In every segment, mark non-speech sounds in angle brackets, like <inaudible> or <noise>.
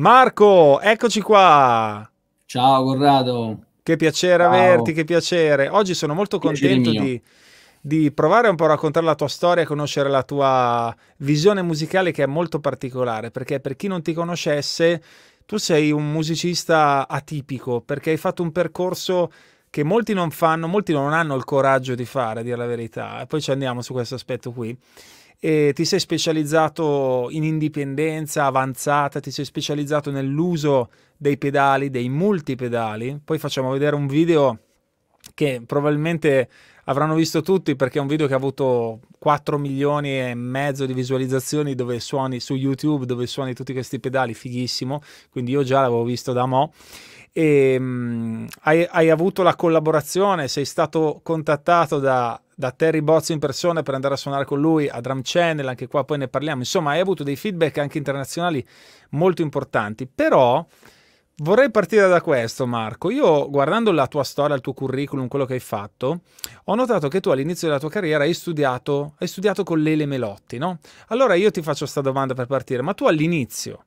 Marco, eccoci qua. Ciao Corrado. Che piacere Ciao. averti, che piacere. Oggi sono molto contento di, di, provare un po' a raccontare la tua storia e conoscere la tua visione musicale che è molto particolare, perché per chi non ti conoscesse, tu sei un musicista atipico, perché hai fatto un percorso che molti non fanno, molti non hanno il coraggio di fare, a dire la verità. E poi ci andiamo su questo aspetto qui e ti sei specializzato in indipendenza avanzata, ti sei specializzato nell'uso dei pedali, dei multipedali. Poi facciamo vedere un video che probabilmente avranno visto tutti perché è un video che ha avuto 4 milioni e mezzo di visualizzazioni dove suoni su YouTube, dove suoni tutti questi pedali, fighissimo, quindi io già l'avevo visto da mo'. E, ehm, mh, hai, hai, avuto la collaborazione, sei stato contattato da da Terry Bozzo in persona per andare a suonare con lui a Drum Channel, anche qua poi ne parliamo. Insomma, hai avuto dei feedback anche internazionali molto importanti, però vorrei partire da questo, Marco. Io guardando la tua storia, il tuo curriculum, quello che hai fatto, ho notato che tu all'inizio della tua carriera hai studiato, hai studiato con Lele Melotti, no? Allora io ti faccio questa domanda per partire, ma tu all'inizio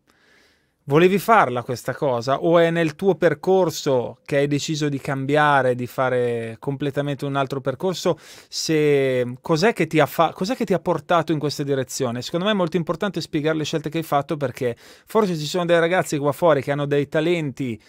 Volevi farla questa cosa o è nel tuo percorso che hai deciso di cambiare, di fare completamente un altro percorso? Se, cos'è, che ti ha fa- cos'è che ti ha portato in questa direzione? Secondo me è molto importante spiegare le scelte che hai fatto perché forse ci sono dei ragazzi qua fuori che hanno dei talenti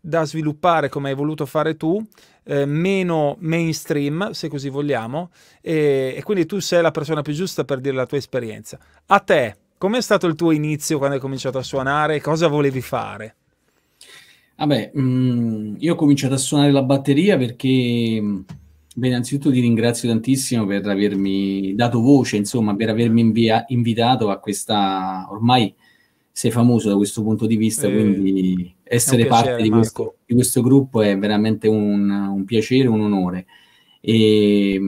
da sviluppare come hai voluto fare tu, eh, meno mainstream, se così vogliamo, e, e quindi tu sei la persona più giusta per dire la tua esperienza. A te com'è stato il tuo inizio quando hai cominciato a suonare? Cosa volevi fare? Vabbè, ah mm, mh, io ho cominciato a suonare la batteria perché, mm, beh, innanzitutto ti ringrazio tantissimo per avermi dato voce, insomma, per avermi invia- invitato a questa, ormai sei famoso da questo punto di vista, eh, quindi essere piacere, parte di questo, di questo, gruppo è veramente un, un piacere, un onore e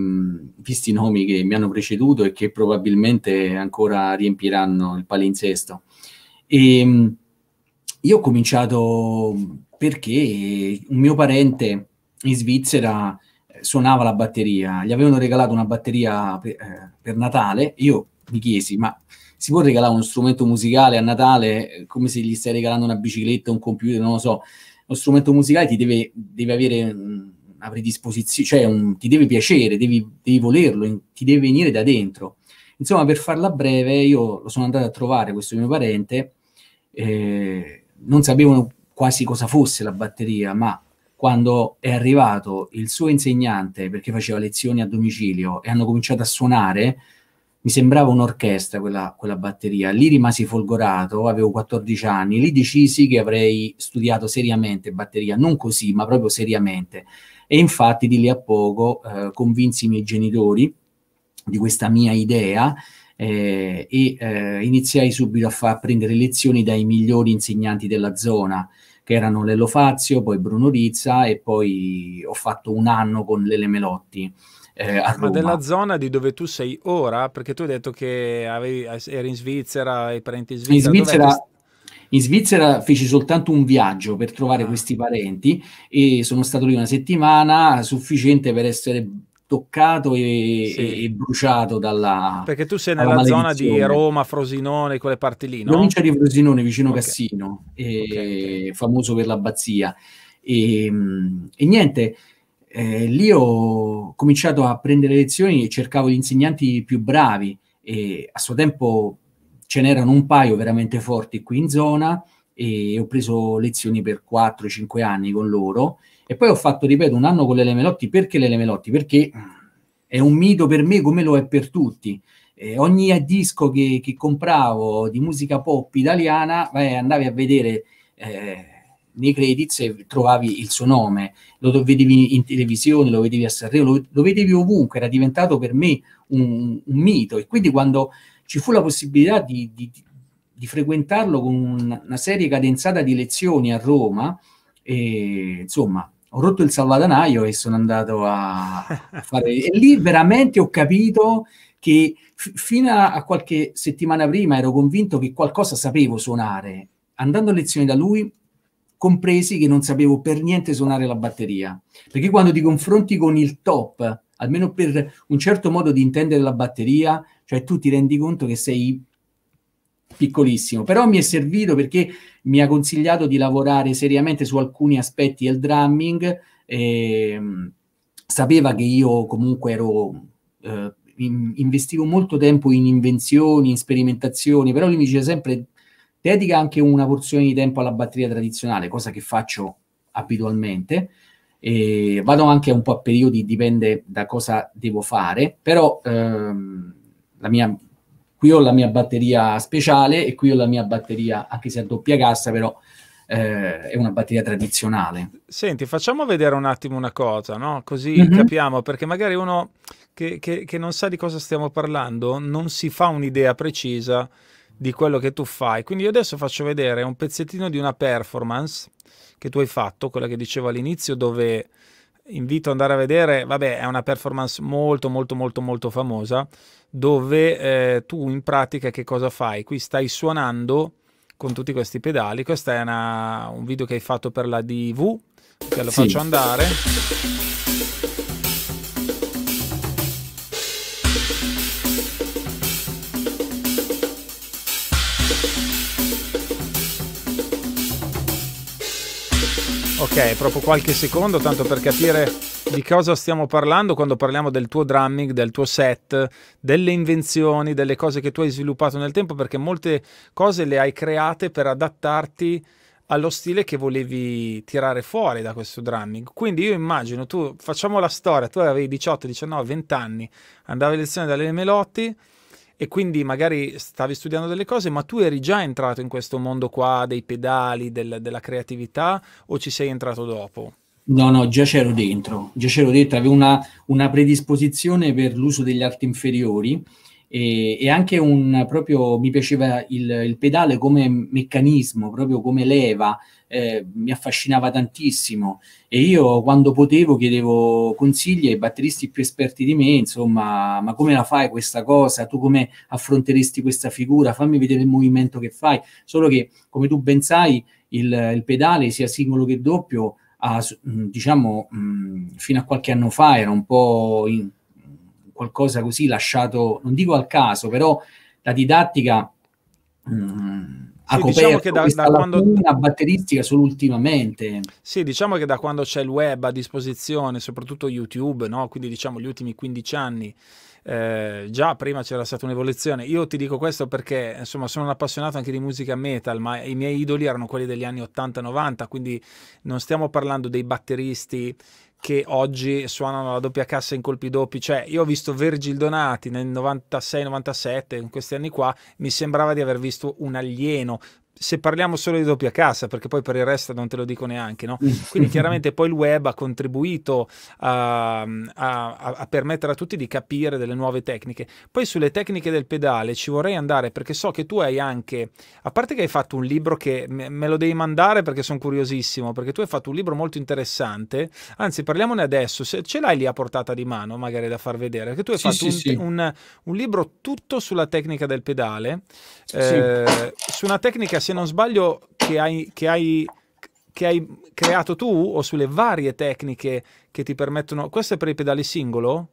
visti i nomi che mi hanno preceduto e che probabilmente ancora riempiranno il palinsesto. E, io ho cominciato perché un mio parente in Svizzera eh, suonava la batteria, gli avevano regalato una batteria per, eh, per Natale, io mi chiesi ma si può regalare uno strumento musicale a Natale come se gli stai regalando una bicicletta, un computer, non lo so, lo strumento musicale ti deve, deve avere... Mh, a predisposizione, cioè un, ti deve piacere, devi, devi volerlo, in, ti deve venire da dentro. Insomma, per farla breve, io lo sono andato a trovare questo mio parente, eh, non sapevano quasi cosa fosse la batteria, ma quando è arrivato il suo insegnante, perché faceva lezioni a domicilio, e hanno cominciato a suonare, mi sembrava un'orchestra quella, quella, batteria. Lì rimasi folgorato, avevo 14 anni, lì decisi che avrei studiato seriamente batteria, non così, ma proprio seriamente. E infatti di lì a poco eh, convinsi i miei genitori di questa mia idea eh, e eh, iniziai subito a far prendere lezioni dai migliori insegnanti della zona che erano Lello Fazio, poi Bruno Rizza e poi ho fatto un anno con Lele Melotti. Eh, Ma della zona di dove tu sei ora, perché tu hai detto che avevi, eri in Svizzera, hai parenti in Svizzera. In Svizzera in Svizzera feci soltanto un viaggio per trovare ah. questi parenti e sono stato lì una settimana, sufficiente per essere toccato e, sì. e, bruciato dalla perché tu sei nella zona di Roma, Frosinone, quelle parti lì, no? Provincia di Frosinone, vicino okay. Cassino, e, okay. famoso per l'abbazia. E, e niente, eh, lì ho cominciato a prendere lezioni e cercavo gli insegnanti più bravi e a suo tempo ce n'erano un paio veramente forti qui in zona e ho preso lezioni per 4-5 anni con loro e poi ho fatto, ripeto, un anno con le Lemelotti. Perché le Lemelotti? Perché è un mito per me come lo è per tutti. Eh, ogni disco che, che, compravo di musica pop italiana, beh, andavi a vedere... Eh, nei credits e trovavi il suo nome, lo vedevi in televisione, lo vedevi a Sanremo, lo, lo, vedevi ovunque, era diventato per me un, un, mito e quindi quando ci fu la possibilità di, di, di frequentarlo con una serie cadenzata di lezioni a Roma e insomma ho rotto il salvadanaio e sono andato a, fare... <laughs> e lì veramente ho capito che f- fino a qualche settimana prima ero convinto che qualcosa sapevo suonare. Andando a lezioni da lui, compresi che non sapevo per niente suonare la batteria. Perché quando ti confronti con il top, almeno per un certo modo di intendere la batteria, cioè tu ti rendi conto che sei piccolissimo, però mi è servito perché mi ha consigliato di lavorare seriamente su alcuni aspetti del drumming. E, ehm, sapeva che io comunque ero... Eh, investivo molto tempo in invenzioni, in sperimentazioni, però lui mi dice sempre dedica anche una porzione di tempo alla batteria tradizionale, cosa che faccio abitualmente. E vado anche un po' a periodi, dipende da cosa devo fare, però ehm, la mia, qui ho la mia batteria speciale e qui ho la mia batteria, anche se a doppia cassa, però eh, è una batteria tradizionale. Senti, facciamo vedere un attimo una cosa, no? così mm -hmm. capiamo, perché magari uno che, che, che non sa di cosa stiamo parlando non si fa un'idea precisa di quello che tu fai. Quindi io adesso faccio vedere un pezzettino di una performance che tu hai fatto, quella che dicevo all'inizio, dove invito ad andare a vedere, vabbè, è una performance molto molto molto molto famosa dove eh, tu in pratica che cosa fai? Qui stai suonando con tutti questi pedali, questo è una, un video che hai fatto per la DV, che lo sì. faccio andare. ok, proprio qualche secondo, tanto per capire di cosa stiamo parlando quando parliamo del tuo drumming, del tuo set, delle invenzioni, delle cose che tu hai sviluppato nel tempo, perché molte cose le hai create per adattarti allo stile che volevi tirare fuori da questo drumming. Quindi io immagino, tu facciamo la storia, tu avevi 18, 19, 20 anni, andavi a lezione dalle Melotti, e quindi magari stavi studiando delle cose, ma tu eri già entrato in questo mondo qua dei pedali, del, della creatività o ci sei entrato dopo? No, no, già c'ero dentro, già c'ero dentro, avevo una, una predisposizione per l'uso degli arti inferiori e, e anche un proprio mi piaceva il, il pedale come meccanismo, proprio come leva, eh, mi affascinava tantissimo e io quando potevo chiedevo consigli ai batteristi più esperti di me, insomma, ma come la fai questa cosa? Tu come affronteresti questa figura? Fammi vedere il movimento che fai. Solo che, come tu ben sai, il, il pedale, sia singolo che doppio, ha, diciamo, mh, fino a qualche anno fa era un po' in, qualcosa così lasciato, non dico al caso, però la didattica mh, mm, ha sì, diciamo coperto diciamo che da, da quando... batteristica solo ultimamente. Sì, diciamo che da quando c'è il web a disposizione, soprattutto YouTube, no? quindi diciamo gli ultimi 15 anni, eh, già prima c'era stata un'evoluzione. Io ti dico questo perché insomma sono un appassionato anche di musica metal, ma i miei idoli erano quelli degli anni 80-90, quindi non stiamo parlando dei batteristi che oggi suonano la doppia cassa in colpi doppi. Cioè, io ho visto Virgil Donati nel 96-97, in questi anni qua, mi sembrava di aver visto un alieno se parliamo solo di doppia cassa, perché poi per il resto non te lo dico neanche, no? <laughs> Quindi chiaramente poi il web ha contribuito a, a, a, permettere a tutti di capire delle nuove tecniche. Poi sulle tecniche del pedale ci vorrei andare perché so che tu hai anche, a parte che hai fatto un libro che me lo devi mandare perché sono curiosissimo, perché tu hai fatto un libro molto interessante, anzi parliamone adesso, se ce l'hai lì a portata di mano magari da far vedere, perché tu hai sì, fatto sì, un, sì. Un, un, libro tutto sulla tecnica del pedale, eh, su una tecnica se non sbaglio, che hai, che hai, che hai creato tu o sulle varie tecniche che ti permettono... Questo è per i pedali singolo?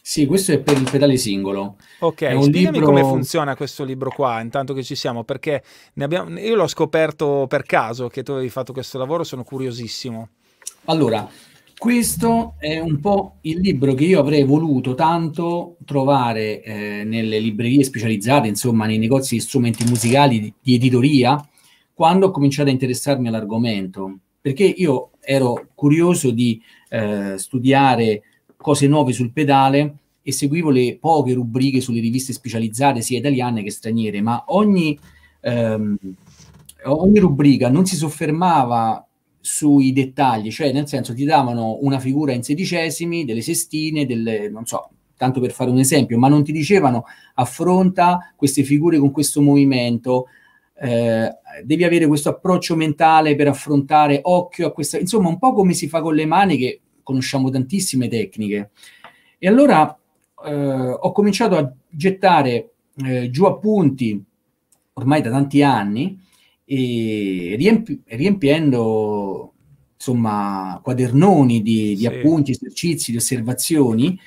Sì, questo è per il pedale singolo. Ok, spiegami libro... come funziona questo libro qua, intanto che ci siamo, perché ne abbiamo... io l'ho scoperto per caso che tu avevi fatto questo lavoro, sono curiosissimo. Allora, questo è un po' il libro che io avrei voluto tanto trovare eh, nelle librerie specializzate, insomma, nei negozi di strumenti musicali di, di editoria, quando ho cominciato a interessarmi all'argomento, perché io ero curioso di eh, studiare cose nuove sul pedale e seguivo le poche rubriche sulle riviste specializzate sia italiane che straniere, ma ogni, ehm, ogni rubrica non si soffermava sui dettagli, cioè nel senso ti davano una figura in sedicesimi, delle sestine, delle, non so, tanto per fare un esempio, ma non ti dicevano affronta queste figure con questo movimento, eh, devi avere questo approccio mentale per affrontare occhio a questa, insomma un po' come si fa con le mani che conosciamo tantissime tecniche. E allora eh, ho cominciato a gettare eh, giù appunti ormai da tanti anni, e riempi- riempiendo insomma quadernoni di, di sì. appunti, esercizi, di osservazioni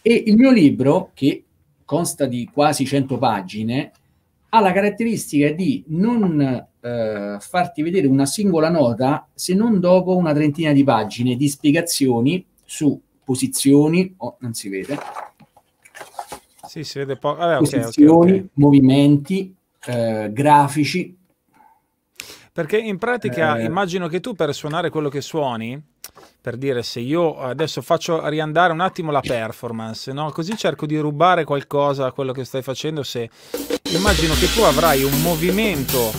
e il mio libro che consta di quasi 100 pagine ha la caratteristica di non eh, farti vedere una singola nota se non dopo una trentina di pagine di spiegazioni su posizioni, oh, non si vede. Sì, si vede poco. Ah, posizioni, okay, okay, okay. movimenti, eh, grafici, perché in pratica eh... immagino che tu per suonare quello che suoni, per dire se io adesso faccio riandare un attimo la performance, no? così cerco di rubare qualcosa a quello che stai facendo, se immagino che tu avrai un movimento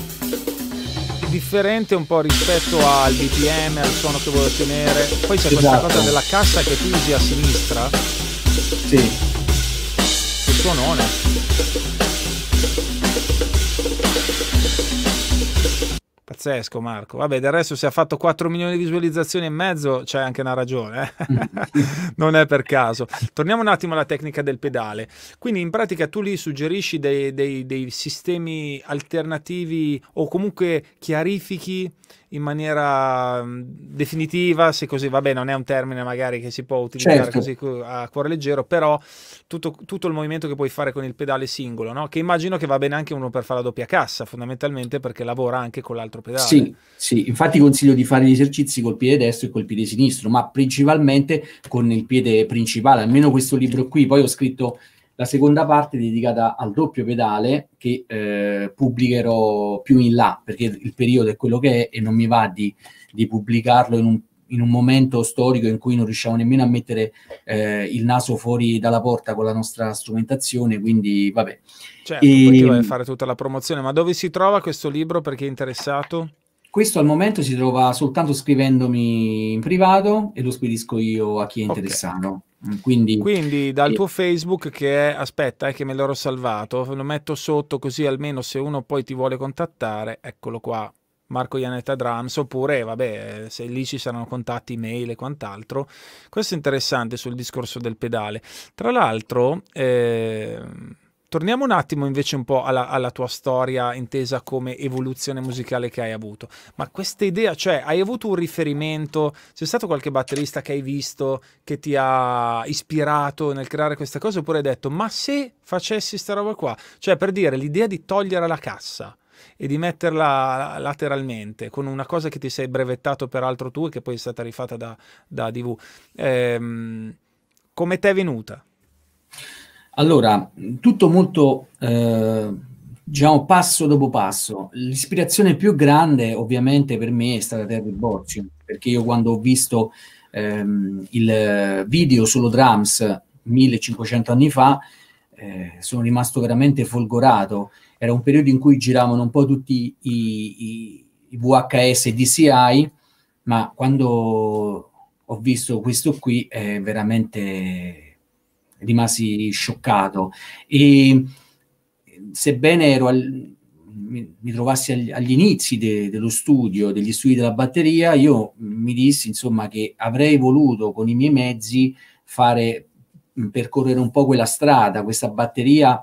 differente un po' rispetto al BPM, al suono che vuoi ottenere. Poi c'è esatto. questa cosa della cassa che tu usi a sinistra. Sì. Che suonone. Pazzesco Marco. Vabbè, del resto se ha fatto 4 milioni di visualizzazioni e mezzo c'è anche una ragione, eh. <laughs> non è per caso. Torniamo un attimo alla tecnica del pedale. Quindi in pratica tu lì suggerisci dei, dei, dei sistemi alternativi o comunque chiarifichi in maniera mm, definitiva, se così va bene, non è un termine magari che si può utilizzare certo. così a cuore leggero, però tutto, tutto, il movimento che puoi fare con il pedale singolo, no? che immagino che va bene anche uno per fare la doppia cassa fondamentalmente perché lavora anche con l'altro pedale. Sì, sì, infatti consiglio di fare gli esercizi col piede destro e col piede sinistro, ma principalmente con il piede principale, almeno questo libro qui, poi ho scritto la seconda parte è dedicata al doppio pedale che eh, pubblicherò più in là perché il periodo è quello che è e non mi va di, di pubblicarlo in un, in un, momento storico in cui non riusciamo nemmeno a mettere eh, il naso fuori dalla porta con la nostra strumentazione, quindi vabbè. Certo, e... perché ehm, fare tutta la promozione, ma dove si trova questo libro per chi è interessato? Questo al momento si trova soltanto scrivendomi in privato e lo spedisco io a chi è interessato. Okay. Mm, quindi, Quindi, dal eh. tuo Facebook che è, aspetta, eh, che me l'ero salvato, lo metto sotto così almeno se uno poi ti vuole contattare, eccolo qua, Marco Ianetta Drums, oppure vabbè, se lì ci saranno contatti, mail e quant'altro. Questo è interessante sul discorso del pedale. Tra l'altro... Eh, Torniamo un attimo invece un po' alla, alla tua storia intesa come evoluzione musicale che hai avuto. Ma questa idea, cioè, hai avuto un riferimento? C'è stato qualche batterista che hai visto che ti ha ispirato nel creare questa cosa? Oppure hai detto, ma se facessi sta roba qua? Cioè, per dire, l'idea di togliere la cassa e di metterla lateralmente con una cosa che ti sei brevettato peraltro tu e che poi è stata rifatta da, da DV. Ehm, come ti è venuta? Allora, tutto molto, eh, diciamo, passo dopo passo. L'ispirazione più grande, ovviamente, per me è stata Terry Borzio, perché io quando ho visto ehm, il video solo drums 1500 anni fa, eh, sono rimasto veramente folgorato. Era un periodo in cui giravano un po' tutti i, i, i VHS DCI, ma quando ho visto questo qui è veramente rimasi scioccato e sebbene ero al, mi, mi, trovassi agli, agli inizi de, dello studio, degli studi della batteria, io mi dissi insomma che avrei voluto con i miei mezzi fare, percorrere un po' quella strada, questa batteria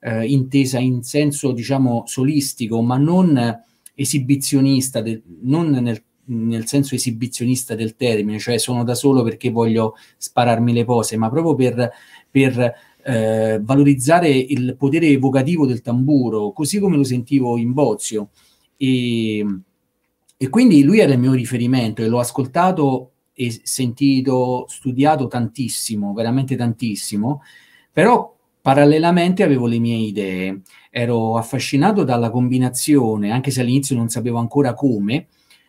eh, intesa in senso diciamo solistico, ma non esibizionista, de, non nel, nel senso esibizionista del termine, cioè sono da solo perché voglio spararmi le cose, ma proprio per per eh, valorizzare il potere evocativo del tamburo, così come lo sentivo in Bozio. E, e quindi lui era il mio riferimento e l'ho ascoltato e sentito, studiato tantissimo, veramente tantissimo, però parallelamente avevo le mie idee. Ero affascinato dalla combinazione, anche se all'inizio non sapevo ancora come,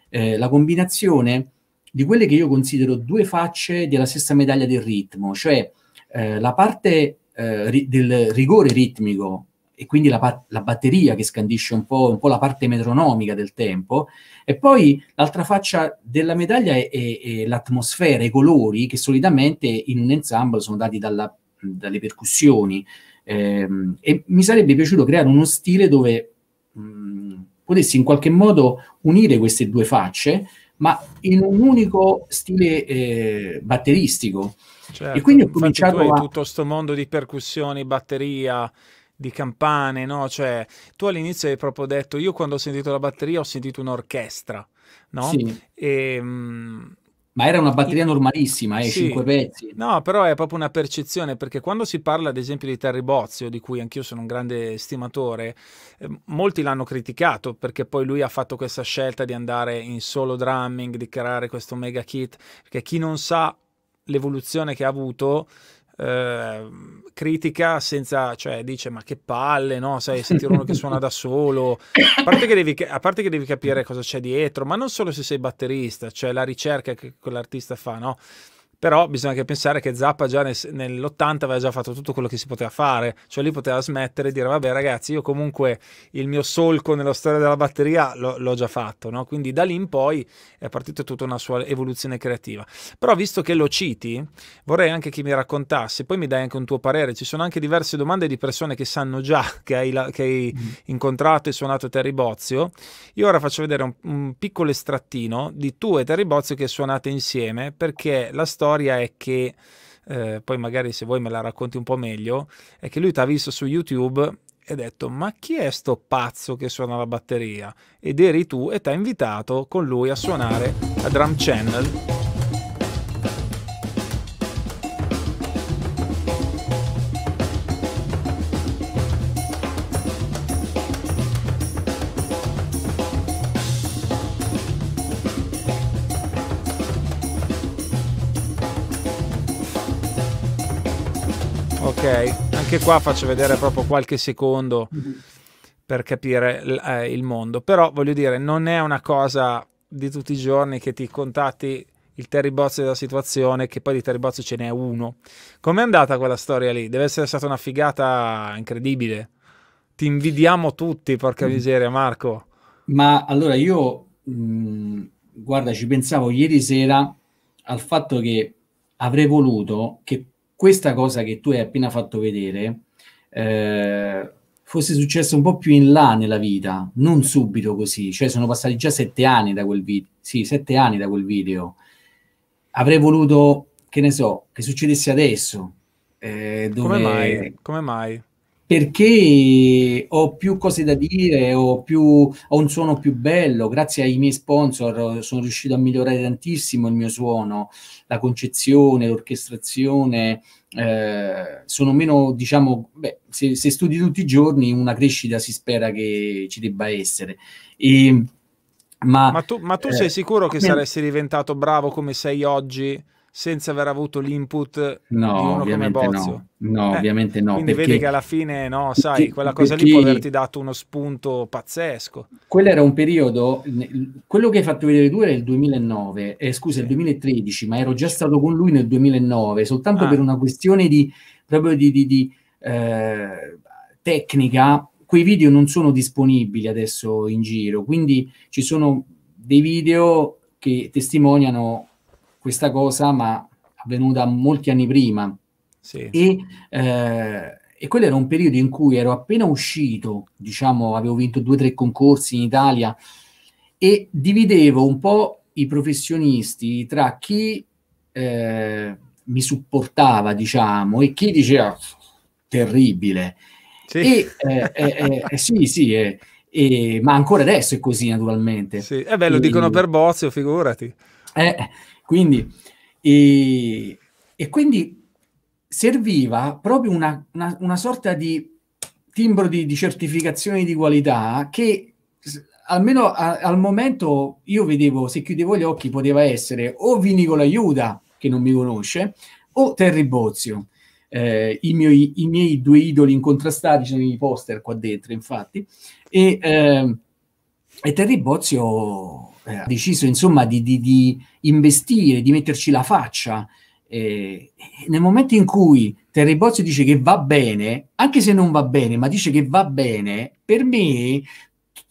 eh, la combinazione di quelle che io considero due facce della stessa medaglia del ritmo, cioè eh, la parte eh, ri- del rigore ritmico e quindi la, pa- la batteria che scandisce un po', un po', la parte metronomica del tempo, e poi l'altra faccia della medaglia è, è, è l'atmosfera, i colori che solitamente in un ensemble sono dati dalla, dalle percussioni. Eh, e mi sarebbe piaciuto creare uno stile dove mh, mm, potessi in qualche modo unire queste due facce, ma in un unico stile eh, batteristico. Certo, e quindi ho cominciato a... tutto questo mondo di percussioni, batteria, di campane, no? Cioè, tu all'inizio hai proprio detto, io quando ho sentito la batteria ho sentito un'orchestra, no? Sì. E, ehm, Ma era una batteria normalissima, eh, sì. 5 pezzi. No, però è proprio una percezione, perché quando si parla ad esempio di Terry Bozio, di cui anch'io sono un grande stimatore, eh, molti l'hanno criticato perché poi lui ha fatto questa scelta di andare in solo drumming, di creare questo mega kit, perché chi non sa l'evoluzione che ha avuto eh, critica senza, cioè dice ma che palle, no? Sai, <laughs> sentire uno che suona da solo, a parte, che devi, a parte che devi capire cosa c'è dietro, ma non solo se sei batterista, cioè la ricerca che quell'artista fa, no? però bisogna anche pensare che Zappa già nel, nell'80 aveva già fatto tutto quello che si poteva fare, cioè lì poteva smettere e dire vabbè ragazzi io comunque il mio solco nella storia della batteria l'ho già fatto, no? quindi da lì in poi è partita tutta una sua evoluzione creativa. Però visto che lo citi vorrei anche che mi raccontassi, poi mi dai anche un tuo parere, ci sono anche diverse domande di persone che sanno già <laughs> che hai, la, che hai mm. incontrato e suonato Terry Bozio, io ora faccio vedere un, un piccolo estrattino di tu e Terry Bozio che suonate insieme perché la storia storia è che, eh, poi magari se vuoi me la racconti un po' meglio, è che lui ti ha visto su YouTube e ha detto ma chi è sto pazzo che suona la batteria? Ed eri tu e ti ha invitato con lui a suonare a Drum Channel anche qua faccio vedere proprio qualche secondo per capire eh, il mondo, però voglio dire, non è una cosa di tutti i giorni che ti contatti il Terry Bozzi della situazione, che poi di Terry Bozzi ce n'è uno. Com'è andata quella storia lì? Deve essere stata una figata incredibile. Ti invidiamo tutti, porca mm. miseria, Marco. Ma allora io, mh, mm, guarda, ci pensavo ieri sera al fatto che avrei voluto che questa cosa che tu hai appena fatto vedere eh, fosse successa un po' più in là nella vita, non subito così, cioè sono passati già sette anni da quel video, sì, sette anni da quel video, avrei voluto, che ne so, che succedesse adesso. Eh, dove... Come mai? Come mai? perché ho più cose da dire, ho, più, ho, un suono più bello, grazie ai miei sponsor sono riuscito a migliorare tantissimo il mio suono, la concezione, l'orchestrazione, eh, sono meno, diciamo, beh, se, se, studi tutti i giorni una crescita si spera che ci debba essere. E, ma, ma, tu, ma tu eh, sei sicuro che eh. saresti diventato bravo come sei oggi? senza aver avuto l'input no, di uno come Bozzo. No, no eh, ovviamente no. Quindi vedi che alla fine, no, sai, perché, quella cosa lì può averti dato uno spunto pazzesco. Quello era un periodo, quello che hai fatto vedere tu era il 2009, eh, scusa, sì. il 2013, ma ero già stato con lui nel 2009, soltanto ah. per una questione di, proprio di, di, di eh, tecnica, quei video non sono disponibili adesso in giro, quindi ci sono dei video che testimoniano questa cosa, ma avvenuta molti anni prima. Sì. E, eh, e quello era un periodo in cui ero appena uscito, diciamo, avevo vinto due o tre concorsi in Italia e dividevo un po' i professionisti tra chi eh, mi supportava, diciamo, e chi diceva terribile. Sì. E, eh, eh, eh, eh sì, sì, eh, ma ancora adesso è così naturalmente. Sì, eh beh, lo e, dicono per Bozio, figurati. Eh, quindi, e, e quindi serviva proprio una, una, una, sorta di timbro di, di certificazione di qualità che almeno a, al momento io vedevo, se chiudevo gli occhi, poteva essere o Vinicola Iuda, che non mi conosce, o Terry Bozio. Eh, i, miei, i, miei, due idoli incontrastati, sono i poster qua dentro, infatti. E, eh, e Terry Bozio eh, ha deciso, insomma, di, di, di investire, di metterci la faccia. Eh, nel momento in cui Terry Bozzi dice che va bene, anche se non va bene, ma dice che va bene, per me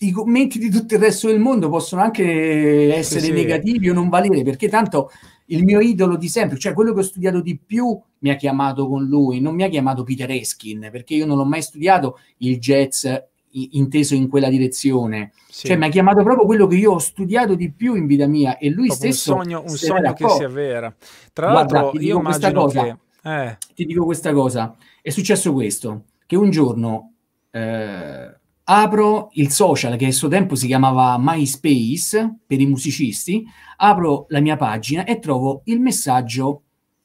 i commenti di tutto il resto del mondo possono anche essere sì. negativi o non valere, perché tanto il mio idolo di sempre, cioè quello che ho studiato di più, mi ha chiamato con lui, non mi ha chiamato Peter Eskin, perché io non l'ho mai studiato il jazz inteso in quella direzione. Sì. Cioè, mi ha chiamato proprio quello che io ho studiato di più in vita mia e lui proprio stesso... Un sogno, un sogno che sia vera. Tra Guarda, l'altro, io immagino cosa, che... Eh. Ti dico questa cosa. È successo questo, che un giorno eh, apro il social, che a suo tempo si chiamava MySpace, per i musicisti, apro la mia pagina e trovo il messaggio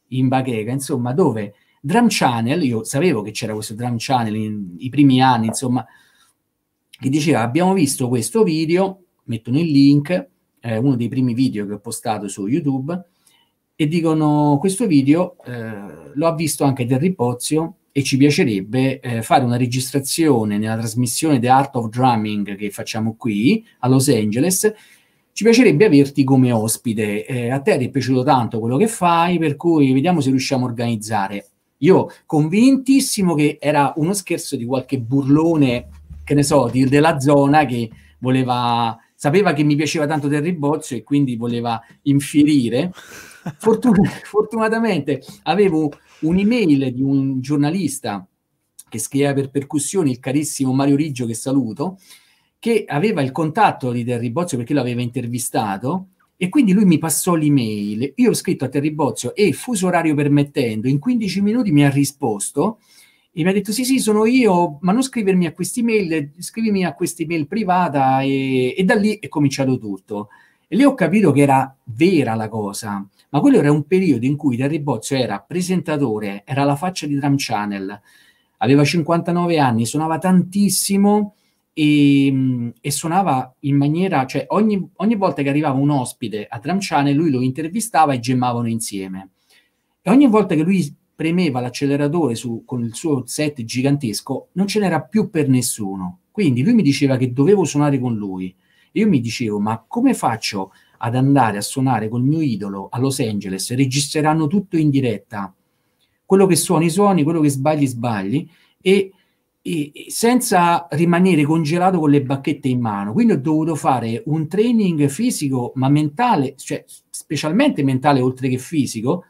in bacheca, insomma, dove... Drum Channel, io sapevo che c'era questo Drum Channel in, i primi anni, insomma, che diceva abbiamo visto questo video, mettono il link, eh, uno dei primi video che ho postato su YouTube, e dicono questo video eh, lo ha visto anche Del Ripozio e ci piacerebbe eh, fare una registrazione nella trasmissione The Art of Drumming che facciamo qui a Los Angeles. Ci piacerebbe averti come ospite. Eh, a te ti è piaciuto tanto quello che fai, per cui vediamo se riusciamo a organizzare. Io convintissimo che era uno scherzo di qualche burlone che ne so, di, della zona che voleva, sapeva che mi piaceva tanto Terry Bozzo e quindi voleva infierire. <laughs> Fortuna, fortunatamente avevo un'email di un giornalista che scriveva per percussioni, il carissimo Mario Riggio che saluto, che aveva il contatto di Terry Bozzo perché l'aveva intervistato e quindi lui mi passò l'email. Io ho scritto a Terry Bozzo e fuso orario permettendo, in 15 minuti mi ha risposto e mi ha detto: Sì, sì, sono io, ma non scrivermi a questi mail, scrivimi a questi mail privata. E, e da lì è cominciato tutto. E lì ho capito che era vera la cosa, ma quello era un periodo in cui Terry Bozzo era presentatore, era la faccia di Drum Channel, aveva 59 anni, suonava tantissimo e, e suonava in maniera, cioè ogni, ogni, volta che arrivava un ospite a Drum Channel lui lo intervistava e gemmavano insieme. E ogni volta che lui premeva l'acceleratore su, con il suo set gigantesco, non ce n'era più per nessuno. Quindi lui mi diceva che dovevo suonare con lui. E io mi dicevo, ma come faccio ad andare a suonare col mio idolo a Los Angeles? Registreranno tutto in diretta. Quello che suoni, suoni, quello che sbagli, sbagli. E, e senza rimanere congelato con le bacchette in mano. Quindi ho dovuto fare un training fisico, ma mentale, cioè specialmente mentale oltre che fisico,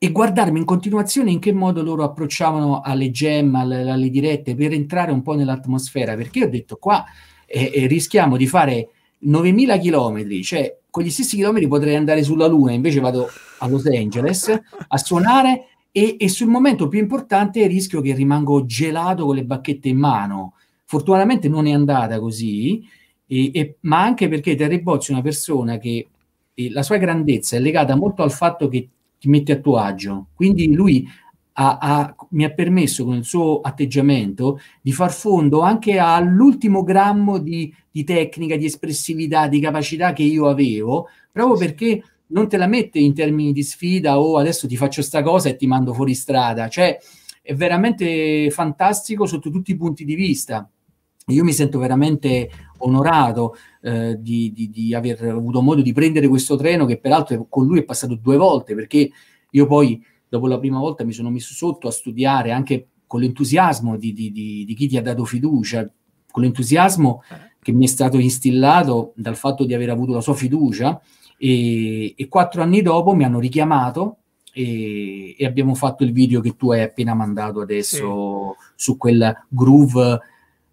e guardarmi in continuazione in che modo loro approcciavano alle gem, alle, alle dirette, per entrare un po' nell'atmosfera, perché ho detto qua eh, eh, rischiamo di fare 9.000 chilometri, cioè con gli stessi chilometri potrei andare sulla Luna, invece vado a Los Angeles a suonare e, e sul momento più importante rischio che rimango gelato con le bacchette in mano. Fortunatamente non è andata così, e, e, ma anche perché Terry Bozzi è una persona che la sua grandezza è legata molto al fatto che ti metti a tuo agio. Quindi lui ha, ha, mi ha permesso con il suo atteggiamento di far fondo anche all'ultimo grammo di, di tecnica, di espressività, di capacità che io avevo, proprio perché non te la mette in termini di sfida o oh, adesso ti faccio sta cosa e ti mando fuori strada, cioè è veramente fantastico sotto tutti i punti di vista. Io mi sento veramente onorato eh, di, di, di, aver avuto modo di prendere questo treno che peraltro con lui è passato due volte perché io poi dopo la prima volta mi sono messo sotto a studiare anche con l'entusiasmo di, di chi ti ha dato fiducia, con l'entusiasmo che mi è stato instillato dal fatto di aver avuto la sua fiducia e, e quattro anni dopo mi hanno richiamato e, e, abbiamo fatto il video che tu hai appena mandato adesso sì. su quel groove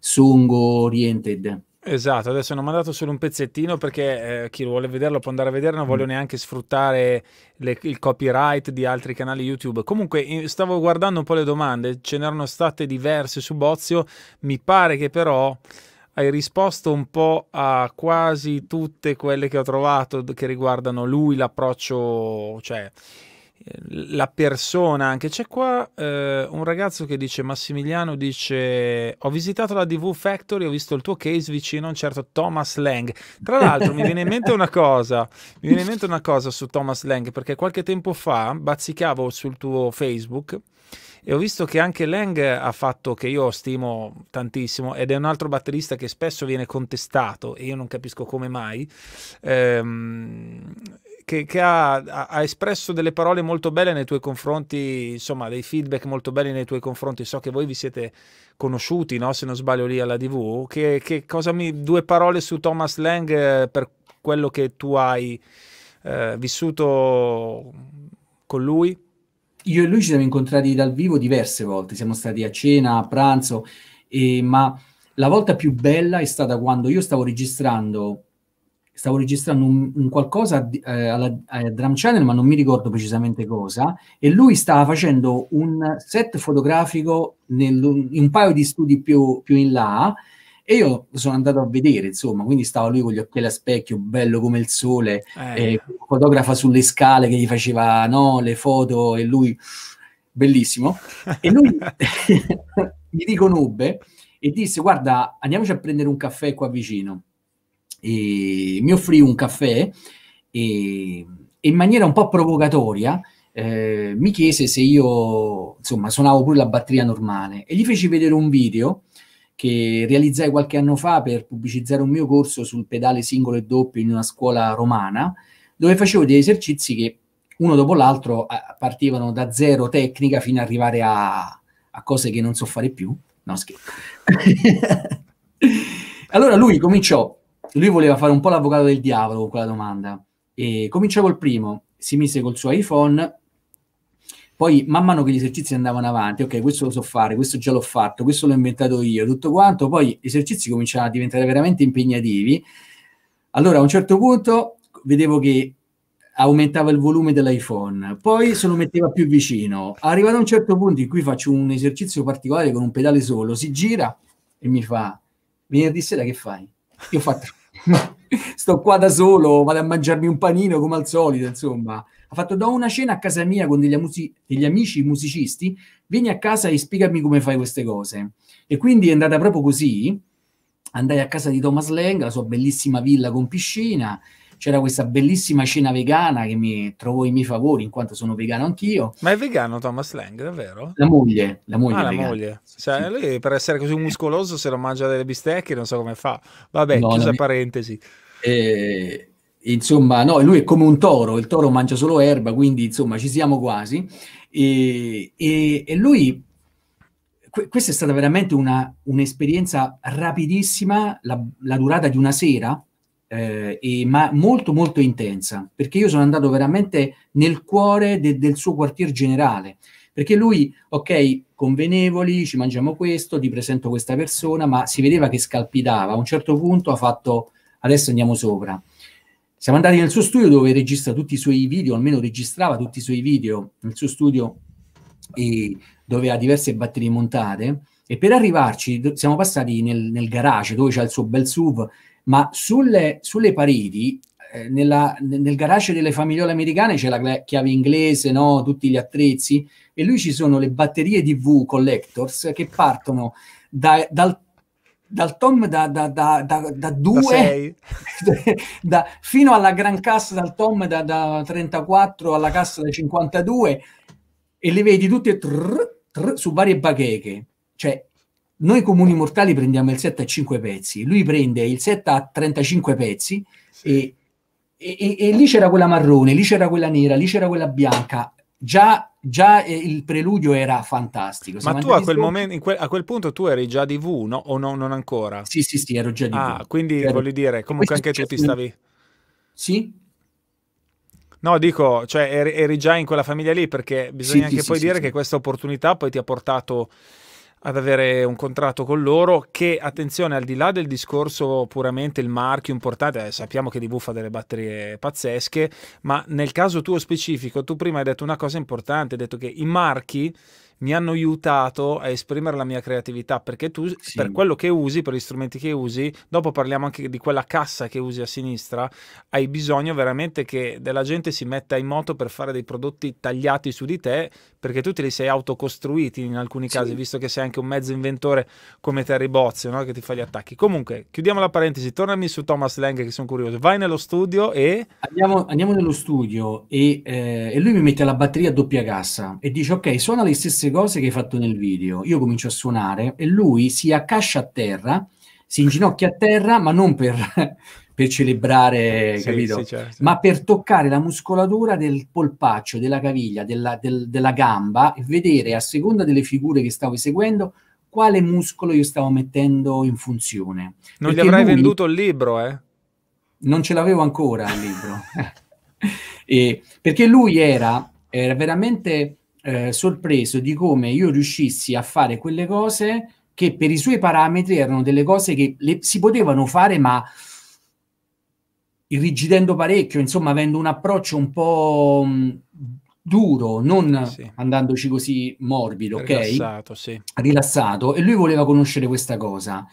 Sungo Oriented. Esatto, adesso ne ho mandato solo un pezzettino perché eh, chi vuole vederlo può andare a vedere, non voglio mm. neanche sfruttare le, il copyright di altri canali YouTube. Comunque stavo guardando un po' le domande, ce n'erano state diverse su Bozio, mi pare che però hai risposto un po' a quasi tutte quelle che ho trovato che riguardano lui, l'approccio, cioè la persona anche c'è qua eh, un ragazzo che dice Massimiliano dice ho visitato la DV Factory ho visto il tuo case vicino a un certo Thomas Lang tra l'altro mi viene in mente una cosa mi viene in mente una cosa su Thomas Lang perché qualche tempo fa bazzicavo sul tuo Facebook e ho visto che anche Lang ha fatto che io stimo tantissimo ed è un altro batterista che spesso viene contestato e io non capisco come mai ehm, che, che ha, ha, espresso delle parole molto belle nei tuoi confronti, insomma dei feedback molto belli nei tuoi confronti, so che voi vi siete conosciuti, no? se non sbaglio lì alla TV, che, che cosa mi, due parole su Thomas Lang eh, per quello che tu hai eh, vissuto con lui? Io e lui ci siamo incontrati dal vivo diverse volte, siamo stati a cena, a pranzo, e, ma la volta più bella è stata quando io stavo registrando stavo registrando un, un qualcosa eh, alla, alla eh, Drum Channel, ma non mi ricordo precisamente cosa, e lui stava facendo un set fotografico nel, in un paio di studi più, più, in là, e io sono andato a vedere, insomma, quindi stava lui con gli occhiali a specchio, bello come il sole, eh. Eh, fotografa sulle scale che gli faceva no, le foto, e lui, bellissimo, e lui gli <laughs> riconobbe e disse, guarda, andiamoci a prendere un caffè qua vicino e mi offrì un caffè e, in maniera un po' provocatoria eh, mi chiese se io, insomma, suonavo pure la batteria normale e gli feci vedere un video che realizzai qualche anno fa per pubblicizzare un mio corso sul pedale singolo e doppio in una scuola romana, dove facevo degli esercizi che uno dopo l'altro partivano da zero tecnica fino ad arrivare a, a cose che non so fare più. No, scherzo. <laughs> allora lui cominciò lui voleva fare un po' l'avvocato del diavolo con quella domanda. E cominciò col primo, si mise col suo iPhone, poi man mano che gli esercizi andavano avanti, ok, questo lo so fare, questo già l'ho fatto, questo l'ho inventato io, tutto quanto, poi gli esercizi cominciavano a diventare veramente impegnativi. Allora a un certo punto vedevo che aumentava il volume dell'iPhone, poi se lo metteva più vicino. Arrivato a un certo punto in cui faccio un esercizio particolare con un pedale solo, si gira e mi fa, venerdì sera che fai? Io ho fatto <laughs> sto qua da solo, vado a mangiarmi un panino come al solito, insomma. Ha fatto da una cena a casa mia con degli, amusi- degli amici musicisti, vieni a casa e spiegami come fai queste cose. E quindi è andata proprio così, andai a casa di Thomas Lang, la sua bellissima villa con piscina, c'era questa bellissima cena vegana che mi trovò i miei favori in quanto sono vegano anch'io. Ma è vegano Thomas Lang, davvero? La moglie, la moglie. Ah, la moglie. Cioè, lui per essere così muscoloso se lo mangia delle bistecche non so come fa. Vabbè, no, chiusa parentesi. Eh, insomma, no, lui è come un toro, il toro mangia solo erba, quindi insomma ci siamo quasi. E, e, e lui, questa è stata veramente una, un'esperienza rapidissima, la, la durata di una sera, eh, e, ma molto molto intensa, perché io sono andato veramente nel cuore de, del suo quartier generale, perché lui, ok, convenevoli, ci mangiamo questo, ti presento questa persona, ma si vedeva che scalpitava, a un certo punto ha fatto, adesso andiamo sopra. Siamo andati nel suo studio dove registra tutti i suoi video, almeno registrava tutti i suoi video nel suo studio dove ha diverse batterie montate e per arrivarci siamo passati nel, nel garage dove c'è il suo bel SUV ma sulle, sulle paridi, eh, nella, nel garage delle famigliole americane c'è la chiave inglese, no? tutti gli attrezzi, e lui ci sono le batterie DV collectors che partono da, dal dal Tom da, da, da, da 2 <laughs> fino alla gran cassa dal Tom da, 34 alla cassa da 52 e le vedi tutte trrr, trrr, su varie bacheche cioè noi comuni mortali prendiamo il set a 5 pezzi, lui prende il set a 35 pezzi sì. e, e, e, lì c'era quella marrone, lì c'era quella nera, lì c'era quella bianca. Già, già eh, il preludio era fantastico. Se Ma tu a quel, momento, que- a quel, punto tu eri già di V, no? O no, non ancora? Sì, sì, sì, ero già di ah, V. Ah, quindi ero... voglio dire, comunque Questo anche tu ti stavi... Sì, No, dico, cioè eri, eri, già in quella famiglia lì perché bisogna sì, anche sì, poi sì, dire che questa opportunità poi ti ha portato ad avere un contratto con loro che, attenzione, al di là del discorso puramente il marchio importante, eh, sappiamo che Dibu fa delle batterie pazzesche, ma nel caso tuo specifico, tu prima hai detto una cosa importante, hai detto che i marchi mi hanno aiutato a esprimere la mia creatività perché tu sì. per quello che usi, per gli strumenti che usi, dopo parliamo anche di quella cassa che usi a sinistra, hai bisogno veramente che della gente si metta in moto per fare dei prodotti tagliati su di te perché tu te li sei autocostruiti in alcuni casi, sì. visto che sei anche un mezzo inventore come Terry Bozio no? che ti fa gli attacchi. Comunque, chiudiamo la parentesi, tornami su Thomas Lang che sono curioso, vai nello studio e... Andiamo, andiamo nello studio e, eh, e lui mi mette la batteria a doppia cassa e dice ok, suona le stesse stesse cose che hai fatto nel video. Io comincio a suonare e lui si accascia a terra, si inginocchia a terra, ma non per, <laughs> per celebrare, sì, capito? Sì, certo. Ma per toccare la muscolatura del polpaccio, della caviglia, della, del, della gamba e vedere a seconda delle figure che stavo eseguendo quale muscolo io stavo mettendo in funzione. Non Perché gli avrai lui... venduto il libro, eh? Non ce l'avevo ancora il libro. <laughs> E, perché lui era, era veramente eh, sorpreso di come io riuscissi a fare quelle cose che per i suoi parametri erano delle cose che le, si potevano fare, ma irrigidendo parecchio, insomma, avendo un approccio un po' mm, duro, non sì. andandoci così morbido, rilassato, ok? Sì. Rilassato, e lui voleva conoscere questa cosa.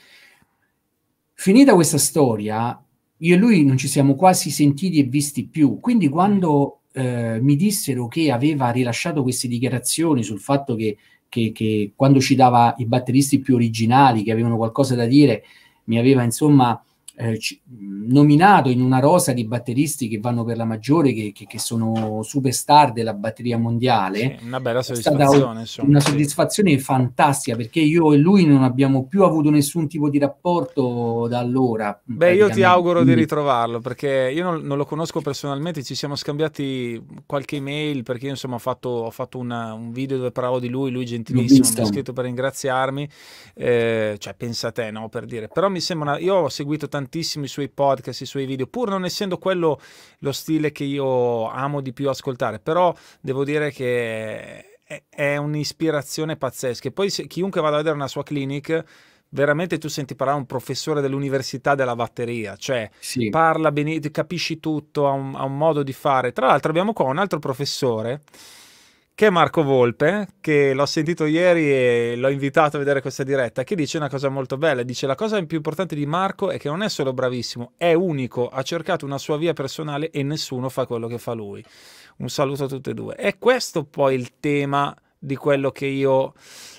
Finita questa storia, io e lui non ci siamo quasi sentiti e visti più, quindi mm. quando eh, mi dissero che aveva rilasciato queste dichiarazioni sul fatto che, che, che, quando ci dava i batteristi più originali che avevano qualcosa da dire, mi aveva insomma eh, nominato in una rosa di batteristi che vanno per la maggiore, che, che, che sono superstar della batteria mondiale. Sì, una bella soddisfazione. Insomma, una soddisfazione fantastica perché io e lui non abbiamo più avuto nessun tipo di rapporto da allora. Beh, io ti auguro di ritrovarlo perché io non, non, lo conosco personalmente, ci siamo scambiati qualche email perché io insomma ho fatto, ho fatto una, un video dove parlavo di lui, lui gentilissimo, mi ha scritto per ringraziarmi, eh, cioè pensa a te, no, per dire. Però mi sembra, una, io ho seguito tanti tantissimo i suoi podcast, i suoi video, pur non essendo quello lo stile che io amo di più ascoltare, però devo dire che è, un'ispirazione pazzesca. E poi se, chiunque vada a vedere una sua clinic veramente tu senti parlare un professore dell'università della batteria, cioè sì. parla benissimo, capisci tutto, ha un, ha un, modo di fare. Tra l'altro abbiamo qua un altro professore che è Marco Volpe, che l'ho sentito ieri e l'ho invitato a vedere questa diretta, che dice una cosa molto bella, dice la cosa più importante di Marco è che non è solo bravissimo, è unico, ha cercato una sua via personale e nessuno fa quello che fa lui. Un saluto a tutti e due. È questo poi il tema di quello che io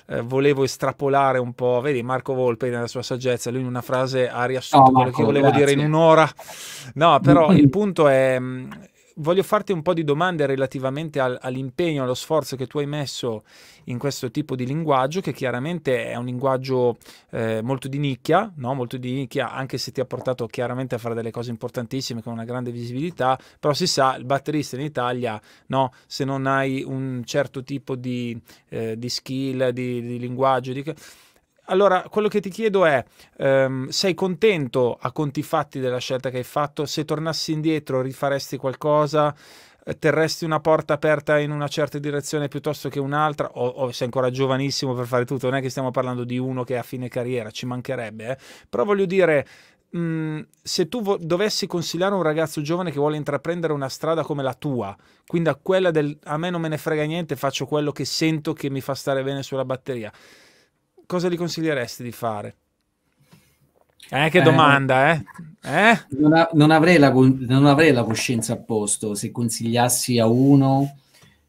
eh, volevo estrapolare un po'. Vedi, Marco Volpe nella sua saggezza, lui in una frase ha riassunto no, quello Marco, che volevo grazie. dire in un'ora. No, però il <clears throat> punto è mm, voglio farti un po' di domande relativamente al, all'impegno, allo sforzo che tu hai messo in questo tipo di linguaggio, che chiaramente è un linguaggio eh, molto di nicchia, no? molto di nicchia, anche se ti ha portato chiaramente a fare delle cose importantissime con una grande visibilità, però si sa, il batterista in Italia, no? se non hai un certo tipo di, eh, di skill, di, di linguaggio, di allora, quello che ti chiedo è, ehm, sei contento a conti fatti della scelta che hai fatto? Se tornassi indietro rifaresti qualcosa? Eh, terresti una porta aperta in una certa direzione piuttosto che un'altra? O, o, sei ancora giovanissimo per fare tutto? Non è che stiamo parlando di uno che è a fine carriera, ci mancherebbe. Eh? Però voglio dire, mh, se tu dovessi consigliare un ragazzo giovane che vuole intraprendere una strada come la tua, quindi a quella del a me non me ne frega niente, faccio quello che sento che mi fa stare bene sulla batteria cosa gli consiglieresti di fare? Eh, che eh. domanda, eh? eh? Non, a, non, avrei la, non, avrei la, coscienza a posto se consigliassi a uno